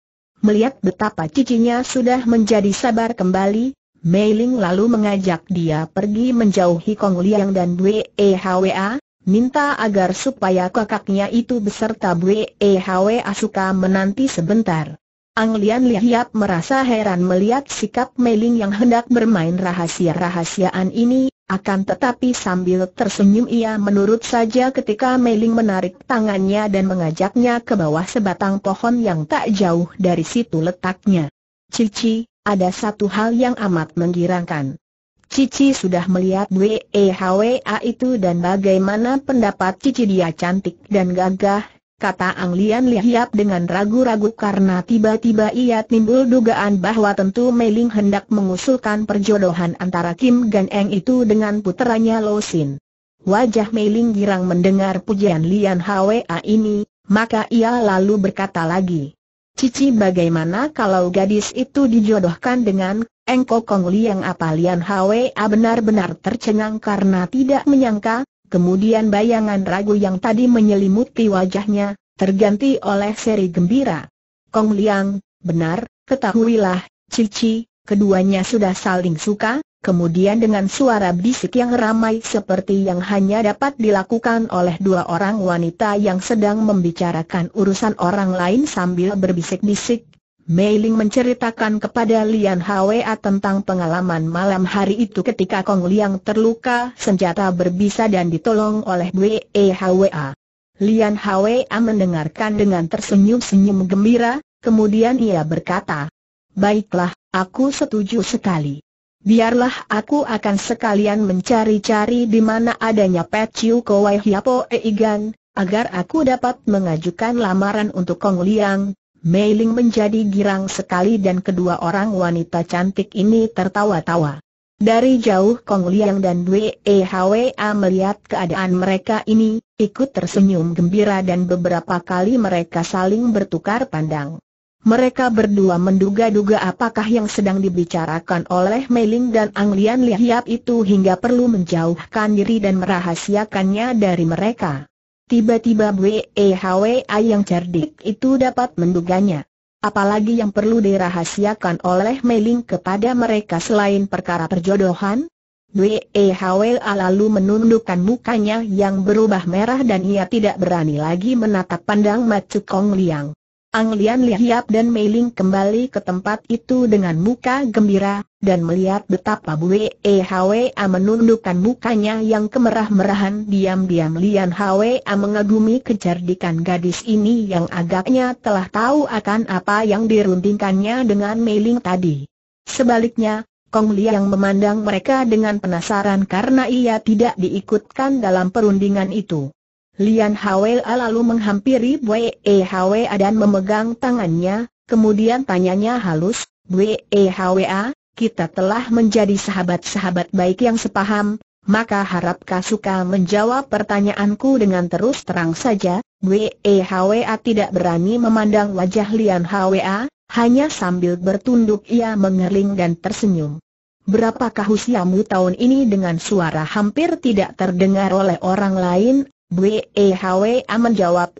A: Melihat betapa cicinya sudah menjadi sabar kembali, Mei Ling lalu mengajak dia pergi menjauhi Kong Liang dan Bwe Hwa, minta agar supaya kakaknya itu beserta H W Asuka menanti sebentar. Ang Lian merasa heran melihat sikap Meling yang hendak bermain rahasia-rahasiaan ini, akan tetapi sambil tersenyum ia menurut saja ketika Meling menarik tangannya dan mengajaknya ke bawah sebatang pohon yang tak jauh dari situ letaknya. Cici, ada satu hal yang amat menggirangkan. Cici sudah melihat WEHWA itu dan bagaimana pendapat Cici dia cantik dan gagah, kata Ang Lian Lihiap dengan ragu-ragu karena tiba-tiba ia timbul dugaan bahwa tentu Meiling hendak mengusulkan perjodohan antara Kim Gan Eng itu dengan puteranya Lo Sin. Wajah Meiling girang mendengar pujian Lian Hwa ini, maka ia lalu berkata lagi, Cici bagaimana kalau gadis itu dijodohkan dengan Engko Kong Liang apa Lian Hwa benar-benar tercengang karena tidak menyangka, kemudian bayangan ragu yang tadi menyelimuti wajahnya, terganti oleh seri gembira. Kong Liang, benar, ketahuilah, Cici, keduanya sudah saling suka, Kemudian dengan suara bisik yang ramai seperti yang hanya dapat dilakukan oleh dua orang wanita yang sedang membicarakan urusan orang lain sambil berbisik-bisik, Mei Ling menceritakan kepada Lian Hwa tentang pengalaman malam hari itu ketika Kong Liang terluka senjata berbisa dan ditolong oleh Wei Hwa. Lian Hwa mendengarkan dengan tersenyum-senyum gembira, kemudian ia berkata, Baiklah, aku setuju sekali. Biarlah aku akan sekalian mencari-cari di mana adanya Pet Chiu Kowai Hiapo Eigan, agar aku dapat mengajukan lamaran untuk Kong Liang. Mei Ling menjadi girang sekali dan kedua orang wanita cantik ini tertawa-tawa. Dari jauh Kong Liang dan Dwe e Hwa melihat keadaan mereka ini, ikut tersenyum gembira dan beberapa kali mereka saling bertukar pandang. Mereka berdua menduga-duga apakah yang sedang dibicarakan oleh Meiling dan Ang Lian Lihiap itu hingga perlu menjauhkan diri dan merahasiakannya dari mereka. Tiba-tiba A yang cerdik itu dapat menduganya. Apalagi yang perlu dirahasiakan oleh Meiling kepada mereka selain perkara perjodohan? A lalu menundukkan mukanya yang berubah merah dan ia tidak berani lagi menatap pandang Macu Kong Liang. Ang Lian Lihiap dan Mei Ling kembali ke tempat itu dengan muka gembira, dan melihat betapa Bue e A menundukkan mukanya yang kemerah-merahan diam-diam Lian A mengagumi kecerdikan gadis ini yang agaknya telah tahu akan apa yang dirundingkannya dengan Mei Ling tadi. Sebaliknya, Kong Liang memandang mereka dengan penasaran karena ia tidak diikutkan dalam perundingan itu. Lian Hwa lalu menghampiri Bwe Hwa dan memegang tangannya, kemudian tanyanya halus, Bwe Hwa, kita telah menjadi sahabat-sahabat baik yang sepaham, maka harapkah suka menjawab pertanyaanku dengan terus terang saja, Bwe Hwa tidak berani memandang wajah Lian Hwa, hanya sambil bertunduk ia mengering dan tersenyum. Berapakah usiamu tahun ini dengan suara hampir tidak terdengar oleh orang lain, Bwehwa menjawab,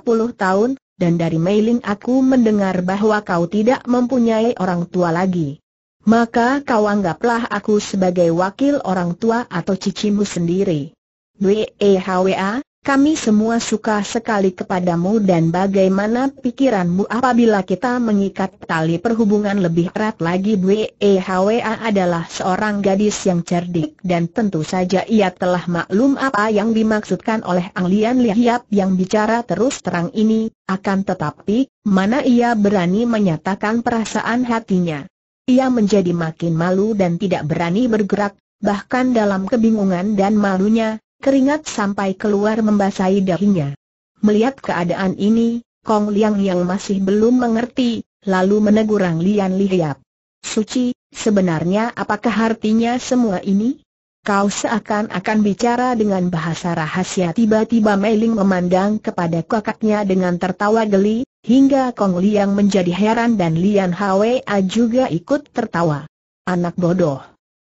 A: puluh tahun, dan dari mailing aku mendengar bahwa kau tidak mempunyai orang tua lagi. Maka kau anggaplah aku sebagai wakil orang tua atau cicimu sendiri. Bwehwa, kami semua suka sekali kepadamu dan bagaimana pikiranmu apabila kita mengikat tali perhubungan lebih erat lagi BEHWA e adalah seorang gadis yang cerdik dan tentu saja ia telah maklum apa yang dimaksudkan oleh Ang Lian Lihiap yang bicara terus terang ini, akan tetapi, mana ia berani menyatakan perasaan hatinya. Ia menjadi makin malu dan tidak berani bergerak, bahkan dalam kebingungan dan malunya, keringat sampai keluar membasahi dahinya. Melihat keadaan ini, Kong Liang yang masih belum mengerti, lalu menegur Rang Lian Lihiap. Suci, sebenarnya apakah artinya semua ini? Kau seakan-akan bicara dengan bahasa rahasia tiba-tiba Meiling memandang kepada kakaknya dengan tertawa geli, hingga Kong Liang menjadi heran dan Lian Hwa juga ikut tertawa. Anak bodoh.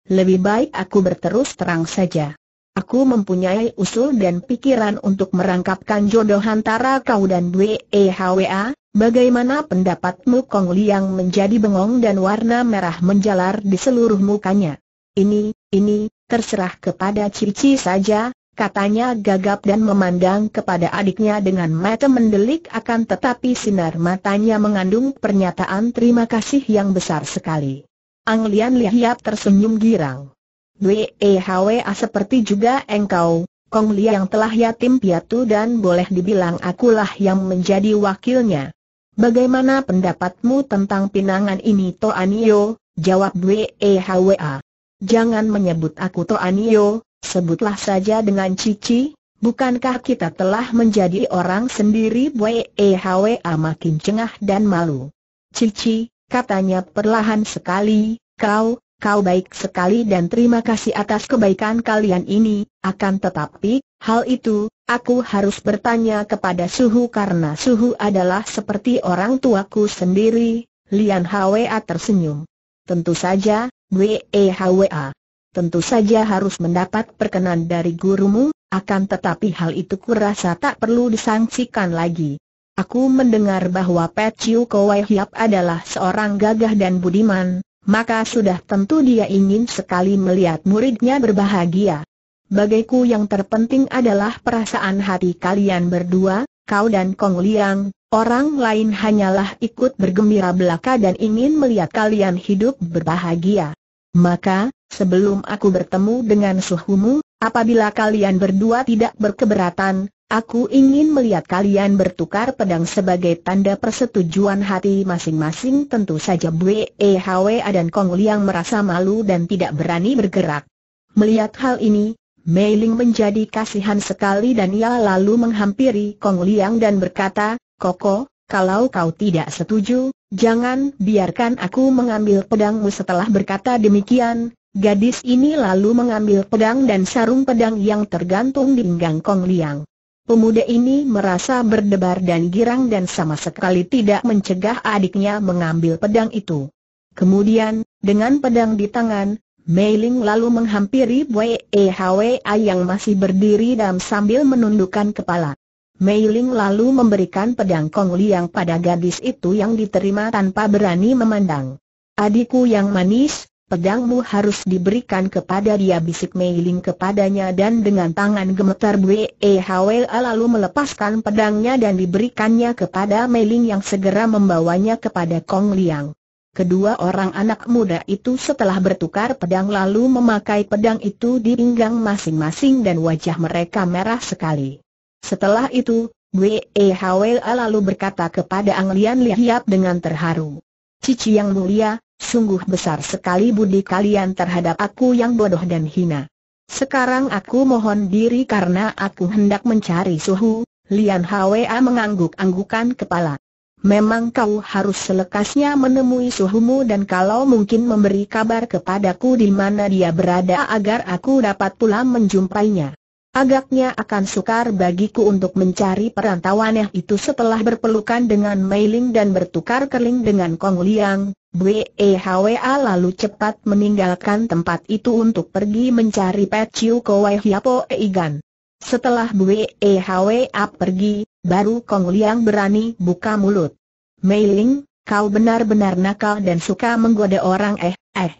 A: Lebih baik aku berterus terang saja. Aku mempunyai usul dan pikiran untuk merangkapkan jodoh antara kau dan WEHWA, bagaimana pendapatmu Kong Liang menjadi bengong dan warna merah menjalar di seluruh mukanya. Ini, ini, terserah kepada Cici saja, katanya gagap dan memandang kepada adiknya dengan mata mendelik akan tetapi sinar matanya mengandung pernyataan terima kasih yang besar sekali. Ang Lian Lihiap tersenyum girang. WEHWA seperti juga engkau, Kong Li yang telah yatim piatu dan boleh dibilang akulah yang menjadi wakilnya. Bagaimana pendapatmu tentang pinangan ini Toanio? Jawab WEHWA. Jangan menyebut aku Toanio, sebutlah saja dengan Cici, bukankah kita telah menjadi orang sendiri WEHWA makin cengah dan malu. Cici, katanya perlahan sekali, kau, kau baik sekali dan terima kasih atas kebaikan kalian ini, akan tetapi, hal itu, aku harus bertanya kepada Suhu karena Suhu adalah seperti orang tuaku sendiri, Lian Hwa tersenyum. Tentu saja, Hwa. Tentu saja harus mendapat perkenan dari gurumu, akan tetapi hal itu kurasa tak perlu disangsikan lagi. Aku mendengar bahwa Pet Chiu Kowai Hiap adalah seorang gagah dan budiman, maka sudah tentu dia ingin sekali melihat muridnya berbahagia. Bagiku yang terpenting adalah perasaan hati kalian berdua, kau dan Kong Liang, orang lain hanyalah ikut bergembira belaka dan ingin melihat kalian hidup berbahagia. Maka, sebelum aku bertemu dengan suhumu, apabila kalian berdua tidak berkeberatan, Aku ingin melihat kalian bertukar pedang sebagai tanda persetujuan hati masing-masing Tentu saja BEHWA e, dan Kong Liang merasa malu dan tidak berani bergerak Melihat hal ini, Mei Ling menjadi kasihan sekali dan ia lalu menghampiri Kong Liang dan berkata Koko, kalau kau tidak setuju, jangan biarkan aku mengambil pedangmu Setelah berkata demikian, gadis ini lalu mengambil pedang dan sarung pedang yang tergantung di pinggang Kong Liang Pemuda ini merasa berdebar dan girang dan sama sekali tidak mencegah adiknya mengambil pedang itu. Kemudian, dengan pedang di tangan, Mei Ling lalu menghampiri Wei Hwa yang masih berdiri dan sambil menundukkan kepala. Mei Ling lalu memberikan pedang Kong Liang pada gadis itu yang diterima tanpa berani memandang. Adikku yang manis, Pedangmu harus diberikan kepada dia bisik Mei Ling kepadanya dan dengan tangan gemetar Bwe Hwa lalu melepaskan pedangnya dan diberikannya kepada Mei Ling yang segera membawanya kepada Kong Liang. Kedua orang anak muda itu setelah bertukar pedang lalu memakai pedang itu di pinggang masing-masing dan wajah mereka merah sekali. Setelah itu, Bwe Hwa lalu berkata kepada Ang Lian Liap dengan terharu. Cici yang mulia, sungguh besar sekali budi kalian terhadap aku yang bodoh dan hina. Sekarang aku mohon diri karena aku hendak mencari suhu, Lian Hwa mengangguk-anggukan kepala. Memang kau harus selekasnya menemui suhumu dan kalau mungkin memberi kabar kepadaku di mana dia berada agar aku dapat pula menjumpainya. Agaknya akan sukar bagiku untuk mencari perantauan yang itu setelah berpelukan dengan Meiling dan bertukar keling dengan Kong Liang, BEHWA lalu cepat meninggalkan tempat itu untuk pergi mencari Pat Chiu Kowai Hiapo Eigan. Setelah BEHWA pergi, baru Kong Liang berani buka mulut. Meiling, kau benar-benar nakal dan suka menggoda orang eh, eh.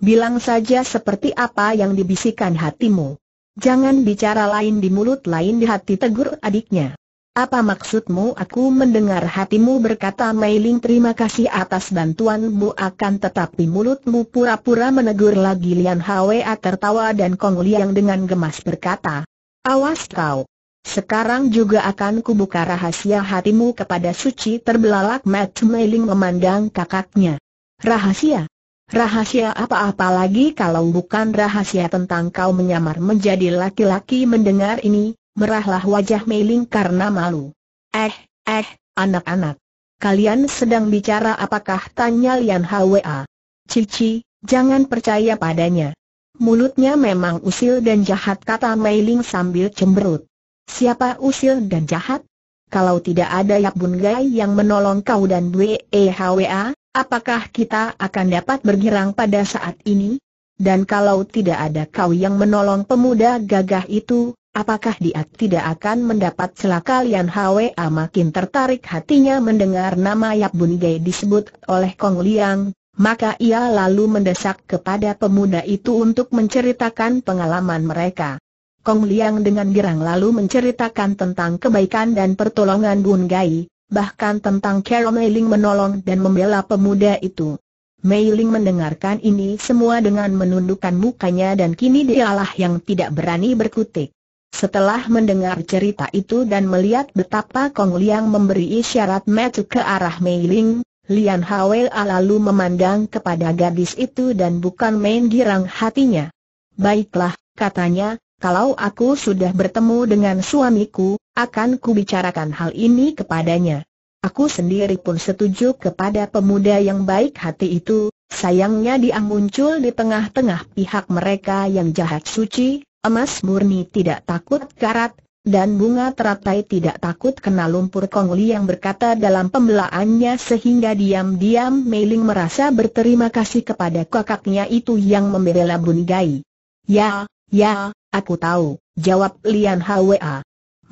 A: Bilang saja seperti apa yang dibisikkan hatimu. Jangan bicara lain di mulut lain di hati tegur adiknya. Apa maksudmu aku mendengar hatimu berkata Mei Ling terima kasih atas bantuanmu akan tetapi mulutmu pura-pura menegur lagi Lian Hwa tertawa dan Kong Liang dengan gemas berkata Awas kau Sekarang juga akan kubuka rahasia hatimu kepada suci terbelalak Matt Mei Ling memandang kakaknya Rahasia Rahasia apa-apa lagi kalau bukan rahasia tentang kau menyamar menjadi laki-laki mendengar ini, merahlah wajah Meiling karena malu. Eh, eh, anak-anak. Kalian sedang bicara apakah tanya Lian Hwa? Cici, jangan percaya padanya. Mulutnya memang usil dan jahat kata Meiling sambil cemberut. Siapa usil dan jahat? Kalau tidak ada Yap Bun Gai yang menolong kau dan Bwe Hwa, Apakah kita akan dapat bergirang pada saat ini? Dan kalau tidak ada kau yang menolong pemuda gagah itu, apakah dia tidak akan mendapat celaka Lian Hwa makin tertarik hatinya mendengar nama Yap Bun Gai disebut oleh Kong Liang, maka ia lalu mendesak kepada pemuda itu untuk menceritakan pengalaman mereka. Kong Liang dengan girang lalu menceritakan tentang kebaikan dan pertolongan Bun Gai, bahkan tentang Carol Meiling menolong dan membela pemuda itu. Meiling mendengarkan ini semua dengan menundukkan mukanya dan kini dialah yang tidak berani berkutik. Setelah mendengar cerita itu dan melihat betapa Kong Liang memberi isyarat mata ke arah Meiling, Lian Hwei lalu memandang kepada gadis itu dan bukan main girang hatinya. Baiklah, katanya, kalau aku sudah bertemu dengan suamiku, akan kubicarakan hal ini kepadanya. Aku sendiri pun setuju kepada pemuda yang baik hati itu, sayangnya dia muncul di tengah-tengah pihak mereka yang jahat suci, emas murni tidak takut karat, dan bunga teratai tidak takut kena lumpur Kongli yang berkata dalam pembelaannya sehingga diam-diam Meiling merasa berterima kasih kepada kakaknya itu yang membela Gai. Ya, ya, aku tahu, jawab Lian Hwa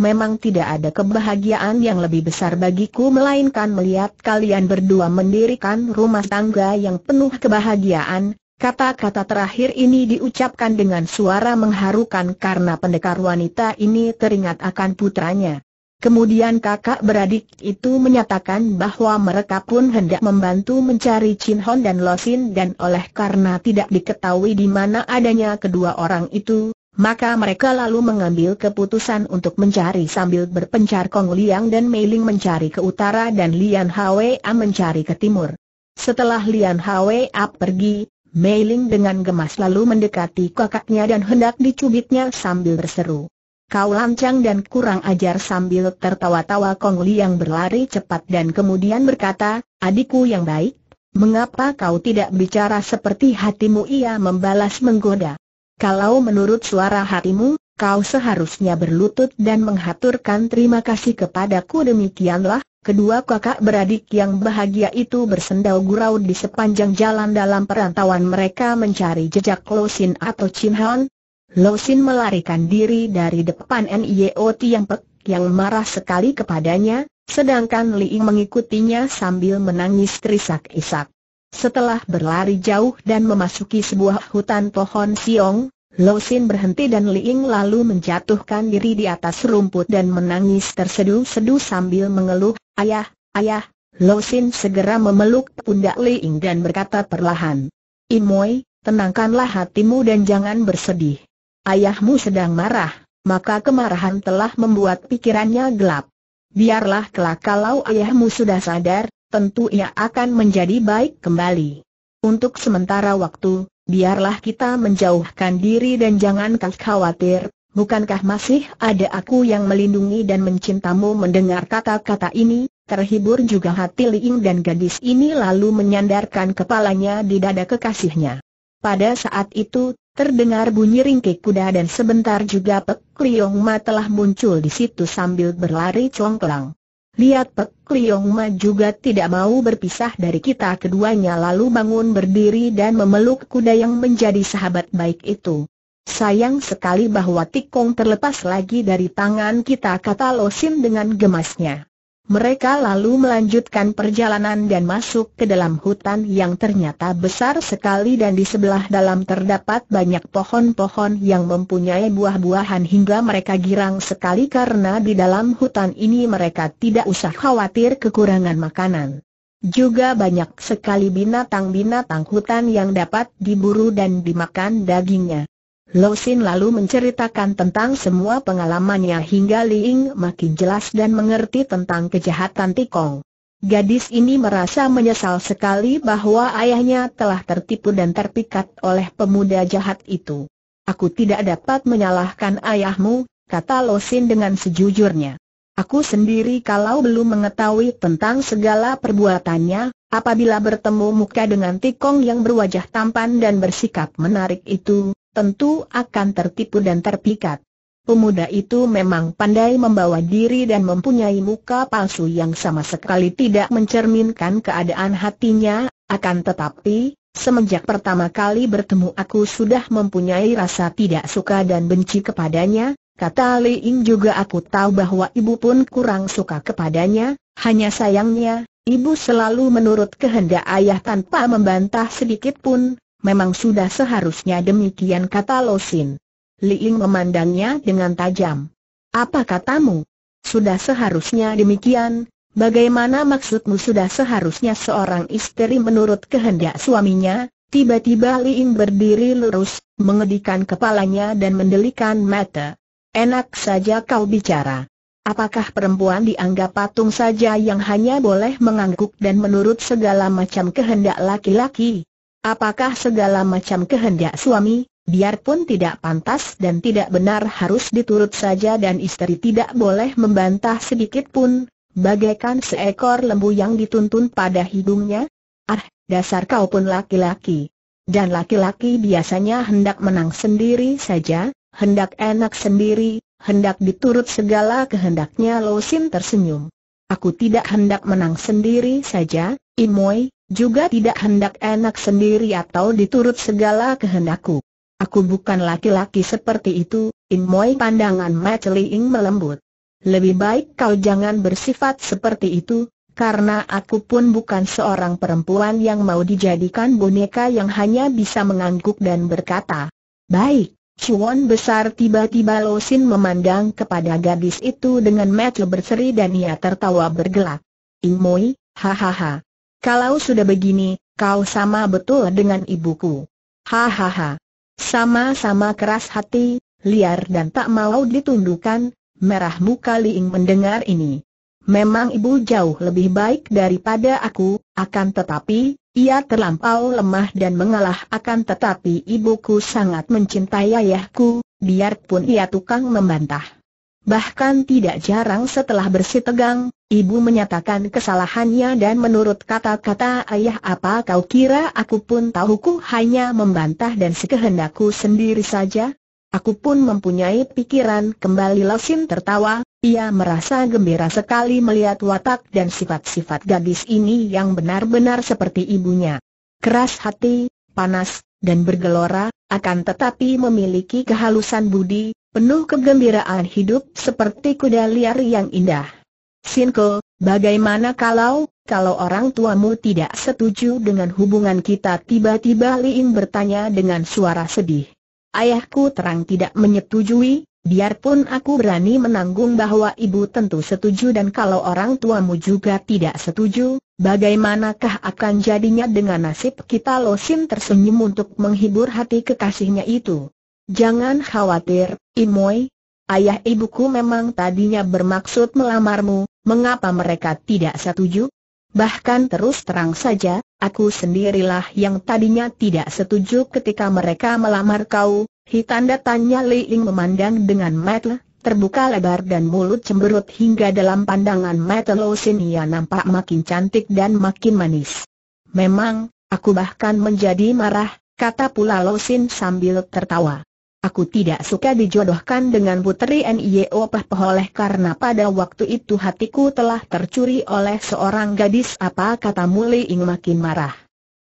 A: memang tidak ada kebahagiaan yang lebih besar bagiku melainkan melihat kalian berdua mendirikan rumah tangga yang penuh kebahagiaan, Kata-kata terakhir ini diucapkan dengan suara mengharukan karena pendekar wanita ini teringat akan putranya. Kemudian kakak beradik itu menyatakan bahwa mereka pun hendak membantu mencari Chin Hon dan Losin dan oleh karena tidak diketahui di mana adanya kedua orang itu, maka mereka lalu mengambil keputusan untuk mencari sambil berpencar Kong Liang dan Mei Ling mencari ke utara dan Lian Hwa mencari ke timur. Setelah Lian Hwa pergi, Mei Ling dengan gemas lalu mendekati kakaknya dan hendak dicubitnya sambil berseru. Kau lancang dan kurang ajar sambil tertawa-tawa Kong Liang berlari cepat dan kemudian berkata, adikku yang baik, mengapa kau tidak bicara seperti hatimu ia membalas menggoda. Kalau menurut suara hatimu, kau seharusnya berlutut dan menghaturkan terima kasih kepadaku demikianlah, kedua kakak beradik yang bahagia itu bersendau gurau di sepanjang jalan dalam perantauan mereka mencari jejak Losin atau Chin Han. Losin melarikan diri dari depan NIO yang Pek yang marah sekali kepadanya, sedangkan Li mengikutinya sambil menangis terisak-isak. Setelah berlari jauh dan memasuki sebuah hutan pohon siong, Lo Sin berhenti dan Liing lalu menjatuhkan diri di atas rumput dan menangis terseduh-seduh sambil mengeluh, Ayah, ayah, Lo Sin segera memeluk pundak Liing dan berkata perlahan, Imoy, tenangkanlah hatimu dan jangan bersedih. Ayahmu sedang marah, maka kemarahan telah membuat pikirannya gelap. Biarlah kelak kalau ayahmu sudah sadar, tentu ia akan menjadi baik kembali. Untuk sementara waktu, biarlah kita menjauhkan diri dan jangan kau khawatir, bukankah masih ada aku yang melindungi dan mencintamu mendengar kata-kata ini, terhibur juga hati Liing dan gadis ini lalu menyandarkan kepalanya di dada kekasihnya. Pada saat itu, terdengar bunyi ringkik kuda dan sebentar juga Pek Liong Ma telah muncul di situ sambil berlari congklang. Lihat Pek Liong Ma juga tidak mau berpisah dari kita keduanya lalu bangun berdiri dan memeluk kuda yang menjadi sahabat baik itu. Sayang sekali bahwa Tikong terlepas lagi dari tangan kita kata Losim dengan gemasnya. Mereka lalu melanjutkan perjalanan dan masuk ke dalam hutan yang ternyata besar sekali dan di sebelah dalam terdapat banyak pohon-pohon yang mempunyai buah-buahan hingga mereka girang sekali karena di dalam hutan ini mereka tidak usah khawatir kekurangan makanan. Juga banyak sekali binatang-binatang hutan yang dapat diburu dan dimakan dagingnya. Losin lalu menceritakan tentang semua pengalamannya hingga Liing makin jelas dan mengerti tentang kejahatan Tikong. Gadis ini merasa menyesal sekali bahwa ayahnya telah tertipu dan terpikat oleh pemuda jahat itu. Aku tidak dapat menyalahkan ayahmu, kata Losin dengan sejujurnya. Aku sendiri kalau belum mengetahui tentang segala perbuatannya, apabila bertemu muka dengan Tikong yang berwajah tampan dan bersikap menarik itu, tentu akan tertipu dan terpikat. Pemuda itu memang pandai membawa diri dan mempunyai muka palsu yang sama sekali tidak mencerminkan keadaan hatinya, akan tetapi, semenjak pertama kali bertemu aku sudah mempunyai rasa tidak suka dan benci kepadanya, kata Li Ying juga aku tahu bahwa ibu pun kurang suka kepadanya, hanya sayangnya, ibu selalu menurut kehendak ayah tanpa membantah sedikit pun, memang sudah seharusnya demikian kata Losin. Liing memandangnya dengan tajam. Apa katamu? Sudah seharusnya demikian, bagaimana maksudmu sudah seharusnya seorang istri menurut kehendak suaminya? Tiba-tiba Liing berdiri lurus, mengedikan kepalanya dan mendelikan mata. Enak saja kau bicara. Apakah perempuan dianggap patung saja yang hanya boleh mengangguk dan menurut segala macam kehendak laki-laki? Apakah segala macam kehendak suami, biarpun tidak pantas dan tidak benar harus diturut saja dan istri tidak boleh membantah sedikit pun, bagaikan seekor lembu yang dituntun pada hidungnya? Ah, dasar kau pun laki-laki. Dan laki-laki biasanya hendak menang sendiri saja, hendak enak sendiri, hendak diturut segala kehendaknya Losin tersenyum. Aku tidak hendak menang sendiri saja, Imoy, juga tidak hendak enak sendiri atau diturut segala kehendakku. Aku bukan laki-laki seperti itu, In Moy. pandangan Li Ing melembut. Lebih baik kau jangan bersifat seperti itu, karena aku pun bukan seorang perempuan yang mau dijadikan boneka yang hanya bisa mengangguk dan berkata, Baik, Chuan besar tiba-tiba Losin memandang kepada gadis itu dengan mata berseri dan ia tertawa bergelak. Moy, hahaha, kalau sudah begini, kau sama betul dengan ibuku. Hahaha. Sama-sama keras hati, liar dan tak mau ditundukkan, merah muka Liing mendengar ini. Memang ibu jauh lebih baik daripada aku, akan tetapi, ia terlampau lemah dan mengalah akan tetapi ibuku sangat mencintai ayahku, biarpun ia tukang membantah. Bahkan tidak jarang setelah bersih tegang, ibu menyatakan kesalahannya dan menurut kata-kata ayah apa kau kira aku pun tahuku hanya membantah dan sekehendakku sendiri saja? Aku pun mempunyai pikiran kembali Losin tertawa, ia merasa gembira sekali melihat watak dan sifat-sifat gadis ini yang benar-benar seperti ibunya. Keras hati, panas, dan bergelora, akan tetapi memiliki kehalusan budi, penuh kegembiraan hidup seperti kuda liar yang indah. Sinko, bagaimana kalau, kalau orang tuamu tidak setuju dengan hubungan kita tiba-tiba Liin bertanya dengan suara sedih. Ayahku terang tidak menyetujui, biarpun aku berani menanggung bahwa ibu tentu setuju dan kalau orang tuamu juga tidak setuju, bagaimanakah akan jadinya dengan nasib kita Losin tersenyum untuk menghibur hati kekasihnya itu. Jangan khawatir, Imoy. Ayah ibuku memang tadinya bermaksud melamarmu, mengapa mereka tidak setuju? Bahkan terus terang saja, aku sendirilah yang tadinya tidak setuju ketika mereka melamar kau, Hitanda tanya Li Ling memandang dengan mata terbuka lebar dan mulut cemberut hingga dalam pandangan mata Lo ia nampak makin cantik dan makin manis. Memang, aku bahkan menjadi marah, kata pula Lo sambil tertawa. Aku tidak suka dijodohkan dengan putri N.I.O. Pahpeholeh karena pada waktu itu hatiku telah tercuri oleh seorang gadis apa kata Muli Ing makin marah.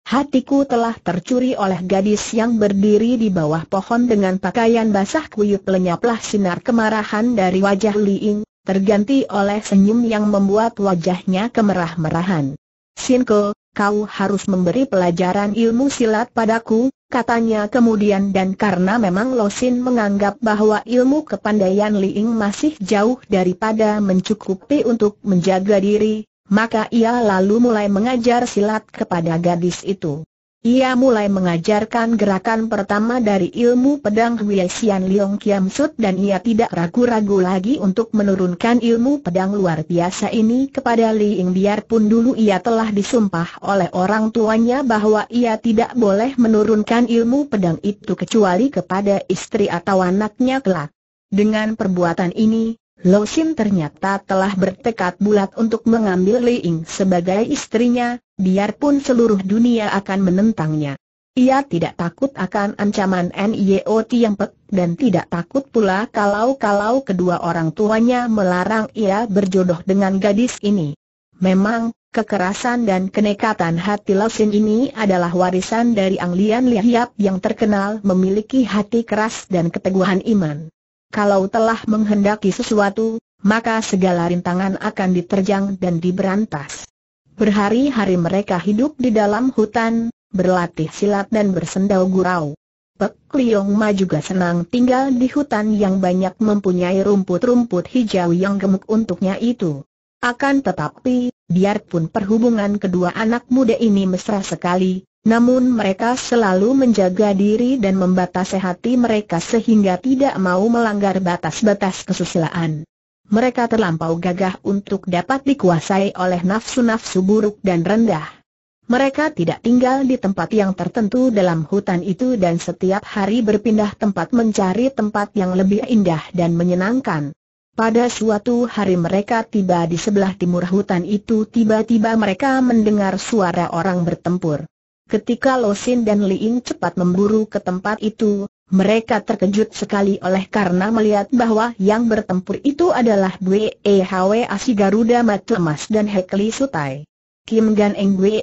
A: Hatiku telah tercuri oleh gadis yang berdiri di bawah pohon dengan pakaian basah kuyup lenyaplah sinar kemarahan dari wajah Li Ing, terganti oleh senyum yang membuat wajahnya kemerah-merahan. Sinko, kau harus memberi pelajaran ilmu silat padaku, katanya kemudian dan karena memang Losin menganggap bahwa ilmu kepandaian Liing masih jauh daripada mencukupi untuk menjaga diri, maka ia lalu mulai mengajar silat kepada gadis itu. Ia mulai mengajarkan gerakan pertama dari ilmu pedang Xian Liong Kiam Sut dan ia tidak ragu-ragu lagi untuk menurunkan ilmu pedang luar biasa ini kepada Li Ying biarpun dulu ia telah disumpah oleh orang tuanya bahwa ia tidak boleh menurunkan ilmu pedang itu kecuali kepada istri atau anaknya kelak. Dengan perbuatan ini, Lo Sin ternyata telah bertekad bulat untuk mengambil Li Ying sebagai istrinya, biarpun seluruh dunia akan menentangnya. Ia tidak takut akan ancaman NIO Tiang Pek dan tidak takut pula kalau-kalau kedua orang tuanya melarang ia berjodoh dengan gadis ini. Memang, kekerasan dan kenekatan hati Sin ini adalah warisan dari Ang Lian Lihiap yang terkenal memiliki hati keras dan keteguhan iman kalau telah menghendaki sesuatu, maka segala rintangan akan diterjang dan diberantas. Berhari-hari mereka hidup di dalam hutan, berlatih silat dan bersendau gurau. Pek Liong Ma juga senang tinggal di hutan yang banyak mempunyai rumput-rumput hijau yang gemuk untuknya itu. Akan tetapi, Biarpun perhubungan kedua anak muda ini mesra sekali, namun mereka selalu menjaga diri dan membatasi hati mereka sehingga tidak mau melanggar batas-batas kesusilaan. Mereka terlampau gagah untuk dapat dikuasai oleh nafsu-nafsu buruk dan rendah. Mereka tidak tinggal di tempat yang tertentu dalam hutan itu dan setiap hari berpindah tempat mencari tempat yang lebih indah dan menyenangkan. Pada suatu hari mereka tiba di sebelah timur hutan itu tiba-tiba mereka mendengar suara orang bertempur. Ketika Losin dan Liin cepat memburu ke tempat itu, mereka terkejut sekali oleh karena melihat bahwa yang bertempur itu adalah Bwe Hwa si Garuda Matu dan Hekli Sutai. Kim Gan Eng Bwe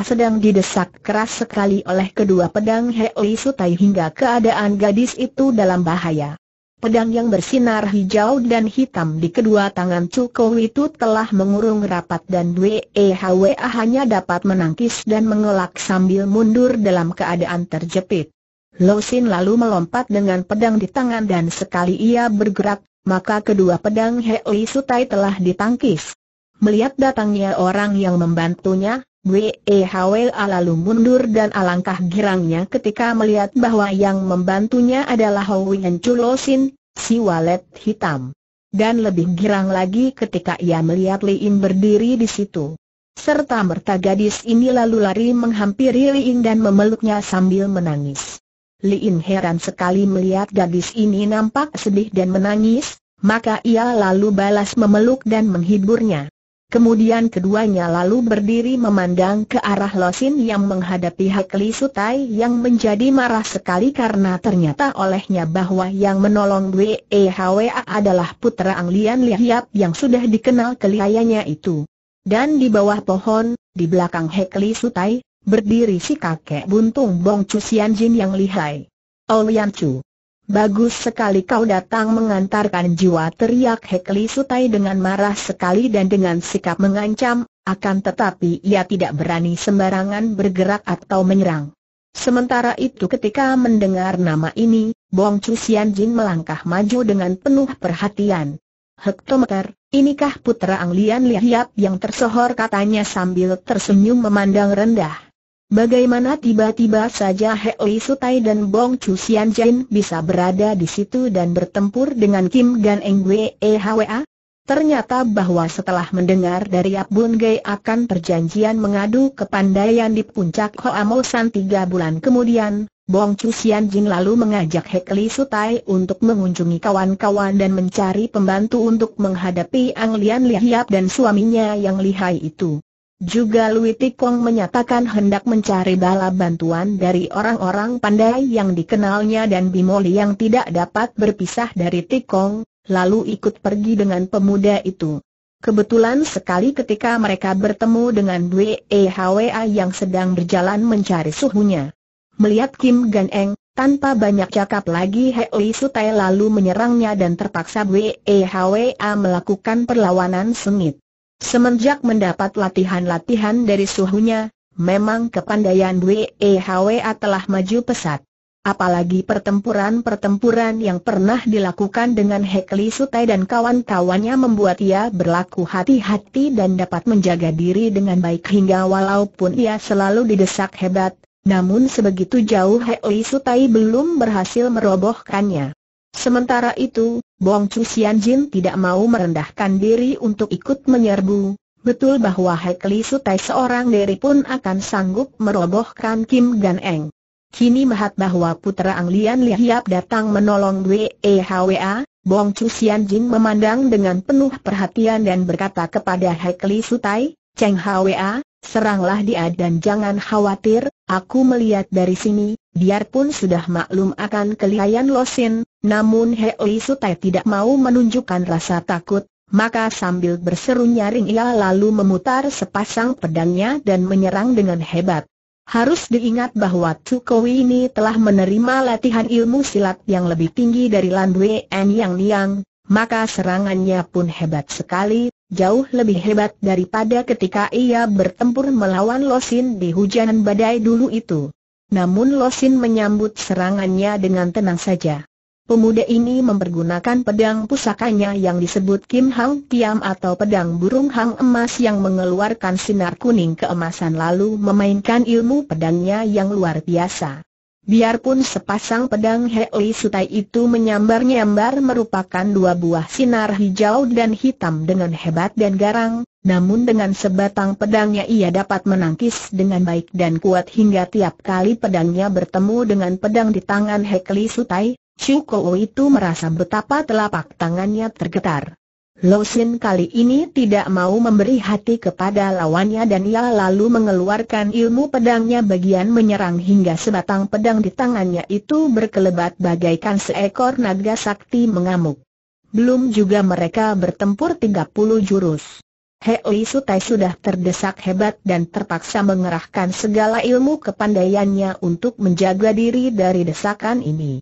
A: sedang didesak keras sekali oleh kedua pedang Hekli Sutai hingga keadaan gadis itu dalam bahaya. Pedang yang bersinar hijau dan hitam di kedua tangan Cuko itu telah mengurung rapat dan WEHWA hanya dapat menangkis dan mengelak sambil mundur dalam keadaan terjepit. Losin lalu melompat dengan pedang di tangan dan sekali ia bergerak, maka kedua pedang Heli Sutai telah ditangkis. Melihat datangnya orang yang membantunya, Wee Hwe lalu mundur dan alangkah girangnya ketika melihat bahwa yang membantunya adalah Howien Chulosin, si walet hitam. Dan lebih girang lagi ketika ia melihat In berdiri di situ. Serta merta gadis ini lalu lari menghampiri In dan memeluknya sambil menangis. In heran sekali melihat gadis ini nampak sedih dan menangis, maka ia lalu balas memeluk dan menghiburnya. Kemudian keduanya lalu berdiri memandang ke arah Losin yang menghadapi Hak Li Sutai yang menjadi marah sekali karena ternyata olehnya bahwa yang menolong WEHWA adalah putra Ang Lian Liap yang sudah dikenal keliayanya itu. Dan di bawah pohon, di belakang Hak Li Sutai, berdiri si kakek buntung Bong Chu Jin yang lihai. Olian Chu. Bagus sekali kau datang mengantarkan jiwa teriak Hekli Sutai dengan marah sekali dan dengan sikap mengancam, akan tetapi ia tidak berani sembarangan bergerak atau menyerang. Sementara itu ketika mendengar nama ini, Bong Sian Jin melangkah maju dengan penuh perhatian. Hektometer, inikah putra Anglian Lihiap yang tersohor katanya sambil tersenyum memandang rendah. Bagaimana tiba-tiba saja He Li Sutai dan Bong Chu Sian Jin bisa berada di situ dan bertempur dengan Kim Gan Eng Wei e Hwa? Ternyata bahwa setelah mendengar dari Bun Gai akan perjanjian mengadu ke kepandaian di puncak Hoa Mo San tiga bulan kemudian, Bong Chu Sian Jin lalu mengajak He Li Sutai untuk mengunjungi kawan-kawan dan mencari pembantu untuk menghadapi Ang Lian Hiap dan suaminya yang lihai itu. Juga Lui Tikong menyatakan hendak mencari bala bantuan dari orang-orang pandai yang dikenalnya dan Bimoli yang tidak dapat berpisah dari Tikong, lalu ikut pergi dengan pemuda itu. Kebetulan sekali ketika mereka bertemu dengan Dwe yang sedang berjalan mencari suhunya. Melihat Kim Gan Eng, tanpa banyak cakap lagi Hei Sutai lalu menyerangnya dan terpaksa Dwe melakukan perlawanan sengit. Semenjak mendapat latihan-latihan dari suhunya, memang kepandaian WEHWA telah maju pesat. Apalagi pertempuran-pertempuran yang pernah dilakukan dengan Hekli Sutai dan kawan-kawannya membuat ia berlaku hati-hati dan dapat menjaga diri dengan baik hingga walaupun ia selalu didesak hebat, namun sebegitu jauh Hekli Sutai belum berhasil merobohkannya. Sementara itu, Bong Chu Sian Jin tidak mau merendahkan diri untuk ikut menyerbu. Betul bahwa Hekli Sutai seorang diri pun akan sanggup merobohkan Kim Gan Eng. Kini mahat bahwa putera Ang Lian Hiap datang menolong e A. Bong Chu Sian Jin memandang dengan penuh perhatian dan berkata kepada Hekli Sutai, Cheng HWA, seranglah dia dan jangan khawatir, aku melihat dari sini, biarpun sudah maklum akan kelihayan Losin, namun Hei Sutai tidak mau menunjukkan rasa takut, maka sambil berseru nyaring ia lalu memutar sepasang pedangnya dan menyerang dengan hebat. Harus diingat bahwa Tsukowi ini telah menerima latihan ilmu silat yang lebih tinggi dari Lan Wei En Yang Niang, maka serangannya pun hebat sekali, jauh lebih hebat daripada ketika ia bertempur melawan Losin di hujan badai dulu itu. Namun Losin menyambut serangannya dengan tenang saja. Pemuda ini mempergunakan pedang pusakanya yang disebut Kim Hang Tiam atau pedang burung hang emas yang mengeluarkan sinar kuning keemasan lalu memainkan ilmu pedangnya yang luar biasa. Biarpun sepasang pedang Hei Sutai itu menyambar-nyambar merupakan dua buah sinar hijau dan hitam dengan hebat dan garang, namun dengan sebatang pedangnya ia dapat menangkis dengan baik dan kuat hingga tiap kali pedangnya bertemu dengan pedang di tangan Hei Sutai, Chu itu merasa betapa telapak tangannya tergetar. Xin kali ini tidak mau memberi hati kepada lawannya dan ia lalu mengeluarkan ilmu pedangnya bagian menyerang hingga sebatang pedang di tangannya itu berkelebat bagaikan seekor naga sakti mengamuk. Belum juga mereka bertempur 30 jurus. Hei Sutai sudah terdesak hebat dan terpaksa mengerahkan segala ilmu kepandaiannya untuk menjaga diri dari desakan ini.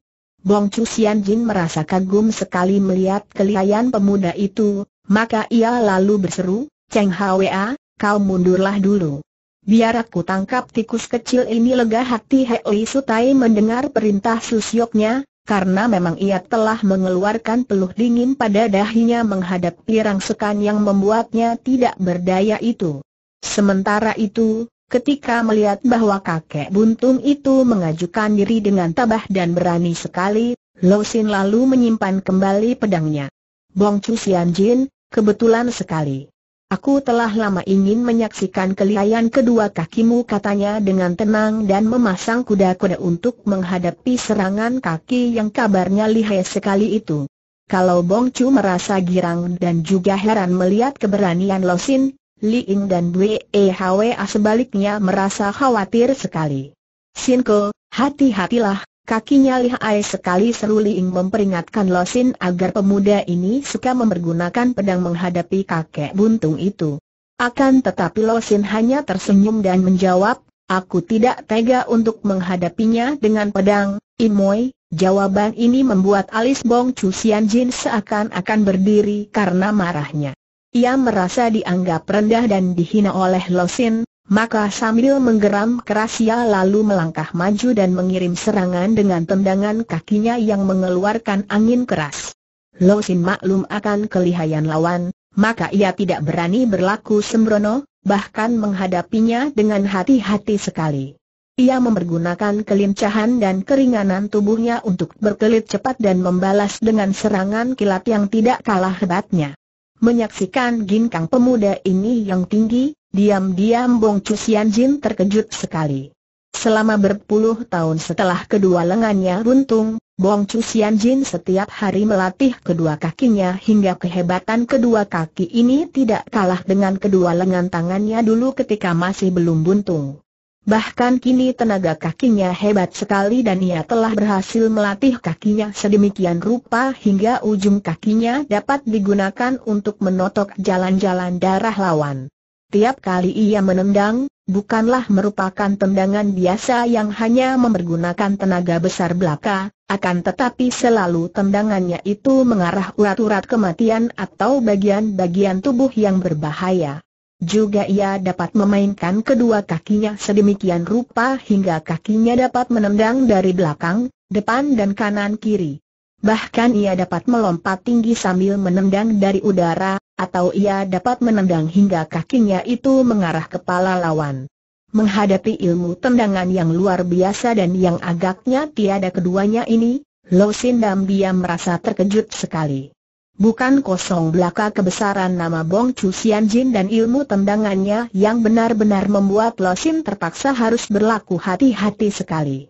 A: Bong Chu Jin merasa kagum sekali melihat kelihayan pemuda itu, maka ia lalu berseru, Cheng Hwa, kau mundurlah dulu. Biar aku tangkap tikus kecil ini lega hati Hei Sutai mendengar perintah susyoknya, karena memang ia telah mengeluarkan peluh dingin pada dahinya menghadapi rangsekan yang membuatnya tidak berdaya itu. Sementara itu, Ketika melihat bahwa kakek buntung itu mengajukan diri dengan tabah dan berani sekali, Lo Xin lalu menyimpan kembali pedangnya. Bong Chu Xian Jin, kebetulan sekali. Aku telah lama ingin menyaksikan kelihayan kedua kakimu katanya dengan tenang dan memasang kuda-kuda untuk menghadapi serangan kaki yang kabarnya lihai sekali itu. Kalau Bong Chu merasa girang dan juga heran melihat keberanian Lo Xin, Li Ying dan Bwe Hwa sebaliknya merasa khawatir sekali. Sinko, hati-hatilah, kakinya lihai sekali seru Li Ying memperingatkan Lo Sin agar pemuda ini suka mempergunakan pedang menghadapi kakek buntung itu. Akan tetapi Lo Sin hanya tersenyum dan menjawab, aku tidak tega untuk menghadapinya dengan pedang, Imoy, Jawaban ini membuat alis Bong Chu Sian Jin seakan-akan berdiri karena marahnya. Ia merasa dianggap rendah dan dihina oleh Losin, maka sambil menggeram keras ia lalu melangkah maju dan mengirim serangan dengan tendangan kakinya yang mengeluarkan angin keras. Losin maklum akan kelihayan lawan, maka ia tidak berani berlaku sembrono, bahkan menghadapinya dengan hati-hati sekali. Ia mempergunakan kelincahan dan keringanan tubuhnya untuk berkelit cepat dan membalas dengan serangan kilat yang tidak kalah hebatnya. Menyaksikan ginkang pemuda ini yang tinggi, diam-diam Bong Cusian Jin terkejut sekali. Selama berpuluh tahun setelah kedua lengannya runtung, Bong Cusian Jin setiap hari melatih kedua kakinya hingga kehebatan kedua kaki ini tidak kalah dengan kedua lengan tangannya dulu ketika masih belum buntung. Bahkan kini tenaga kakinya hebat sekali dan ia telah berhasil melatih kakinya sedemikian rupa hingga ujung kakinya dapat digunakan untuk menotok jalan-jalan darah lawan. Tiap kali ia menendang, bukanlah merupakan tendangan biasa yang hanya mempergunakan tenaga besar belaka, akan tetapi selalu tendangannya itu mengarah urat-urat kematian atau bagian-bagian tubuh yang berbahaya. Juga ia dapat memainkan kedua kakinya sedemikian rupa hingga kakinya dapat menendang dari belakang, depan dan kanan kiri. Bahkan ia dapat melompat tinggi sambil menendang dari udara, atau ia dapat menendang hingga kakinya itu mengarah kepala lawan. Menghadapi ilmu tendangan yang luar biasa dan yang agaknya tiada keduanya ini, Lo Sindam dia merasa terkejut sekali. Bukan kosong belaka kebesaran nama Bong Chu Sian Jin dan ilmu tendangannya yang benar-benar membuat Lo Sim terpaksa harus berlaku hati-hati sekali.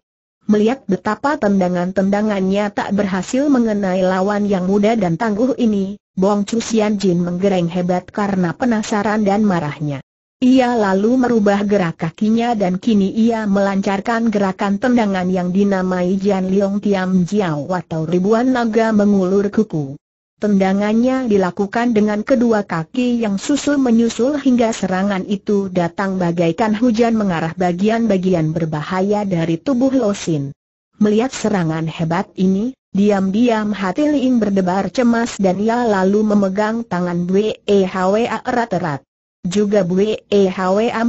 A: Melihat betapa tendangan-tendangannya tak berhasil mengenai lawan yang muda dan tangguh ini, Bong Chu Sian Jin menggereng hebat karena penasaran dan marahnya. Ia lalu merubah gerak kakinya dan kini ia melancarkan gerakan tendangan yang dinamai Jian Liong Tiam Jiao atau ribuan naga mengulur kuku. Tendangannya dilakukan dengan kedua kaki yang susul-menyusul hingga serangan itu datang bagaikan hujan mengarah bagian-bagian berbahaya dari tubuh Losin. Melihat serangan hebat ini, diam-diam hati Liin berdebar cemas dan ia lalu memegang tangan Bwe erat-erat. Juga Bwe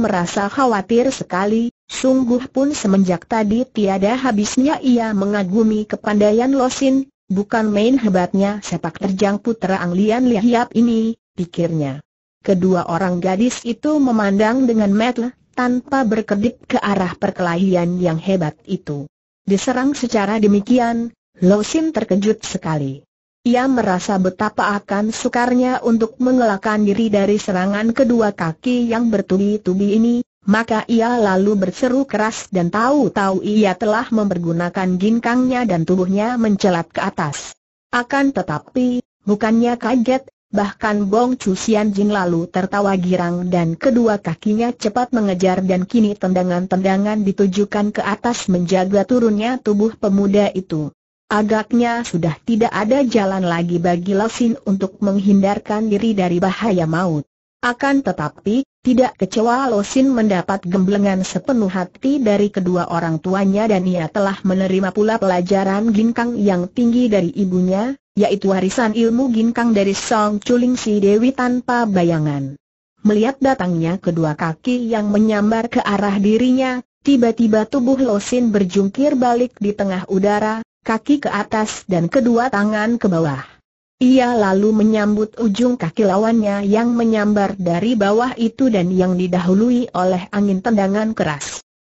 A: merasa khawatir sekali, sungguh pun semenjak tadi tiada habisnya ia mengagumi kepandaian Losin, Bukan main hebatnya sepak terjang putra Anglian Lihiap ini, pikirnya. Kedua orang gadis itu memandang dengan metel, tanpa berkedip ke arah perkelahian yang hebat itu. Diserang secara demikian, Losin terkejut sekali. Ia merasa betapa akan sukarnya untuk mengelakkan diri dari serangan kedua kaki yang bertubi-tubi ini, maka ia lalu berseru keras dan tahu-tahu ia telah mempergunakan ginkangnya dan tubuhnya mencelat ke atas. Akan tetapi, bukannya kaget, bahkan Bong Chu Sian Jin lalu tertawa girang dan kedua kakinya cepat mengejar dan kini tendangan-tendangan ditujukan ke atas menjaga turunnya tubuh pemuda itu. Agaknya sudah tidak ada jalan lagi bagi Lasin untuk menghindarkan diri dari bahaya maut. Akan tetapi, tidak kecewa Losin mendapat gemblengan sepenuh hati dari kedua orang tuanya dan ia telah menerima pula pelajaran ginkang yang tinggi dari ibunya, yaitu warisan ilmu ginkang dari Song Chuling Si Dewi tanpa bayangan. Melihat datangnya kedua kaki yang menyambar ke arah dirinya, tiba-tiba tubuh Losin berjungkir balik di tengah udara, kaki ke atas dan kedua tangan ke bawah. Ia lalu menyambut ujung kaki lawannya yang menyambar dari bawah itu dan yang didahului oleh angin tendangan keras.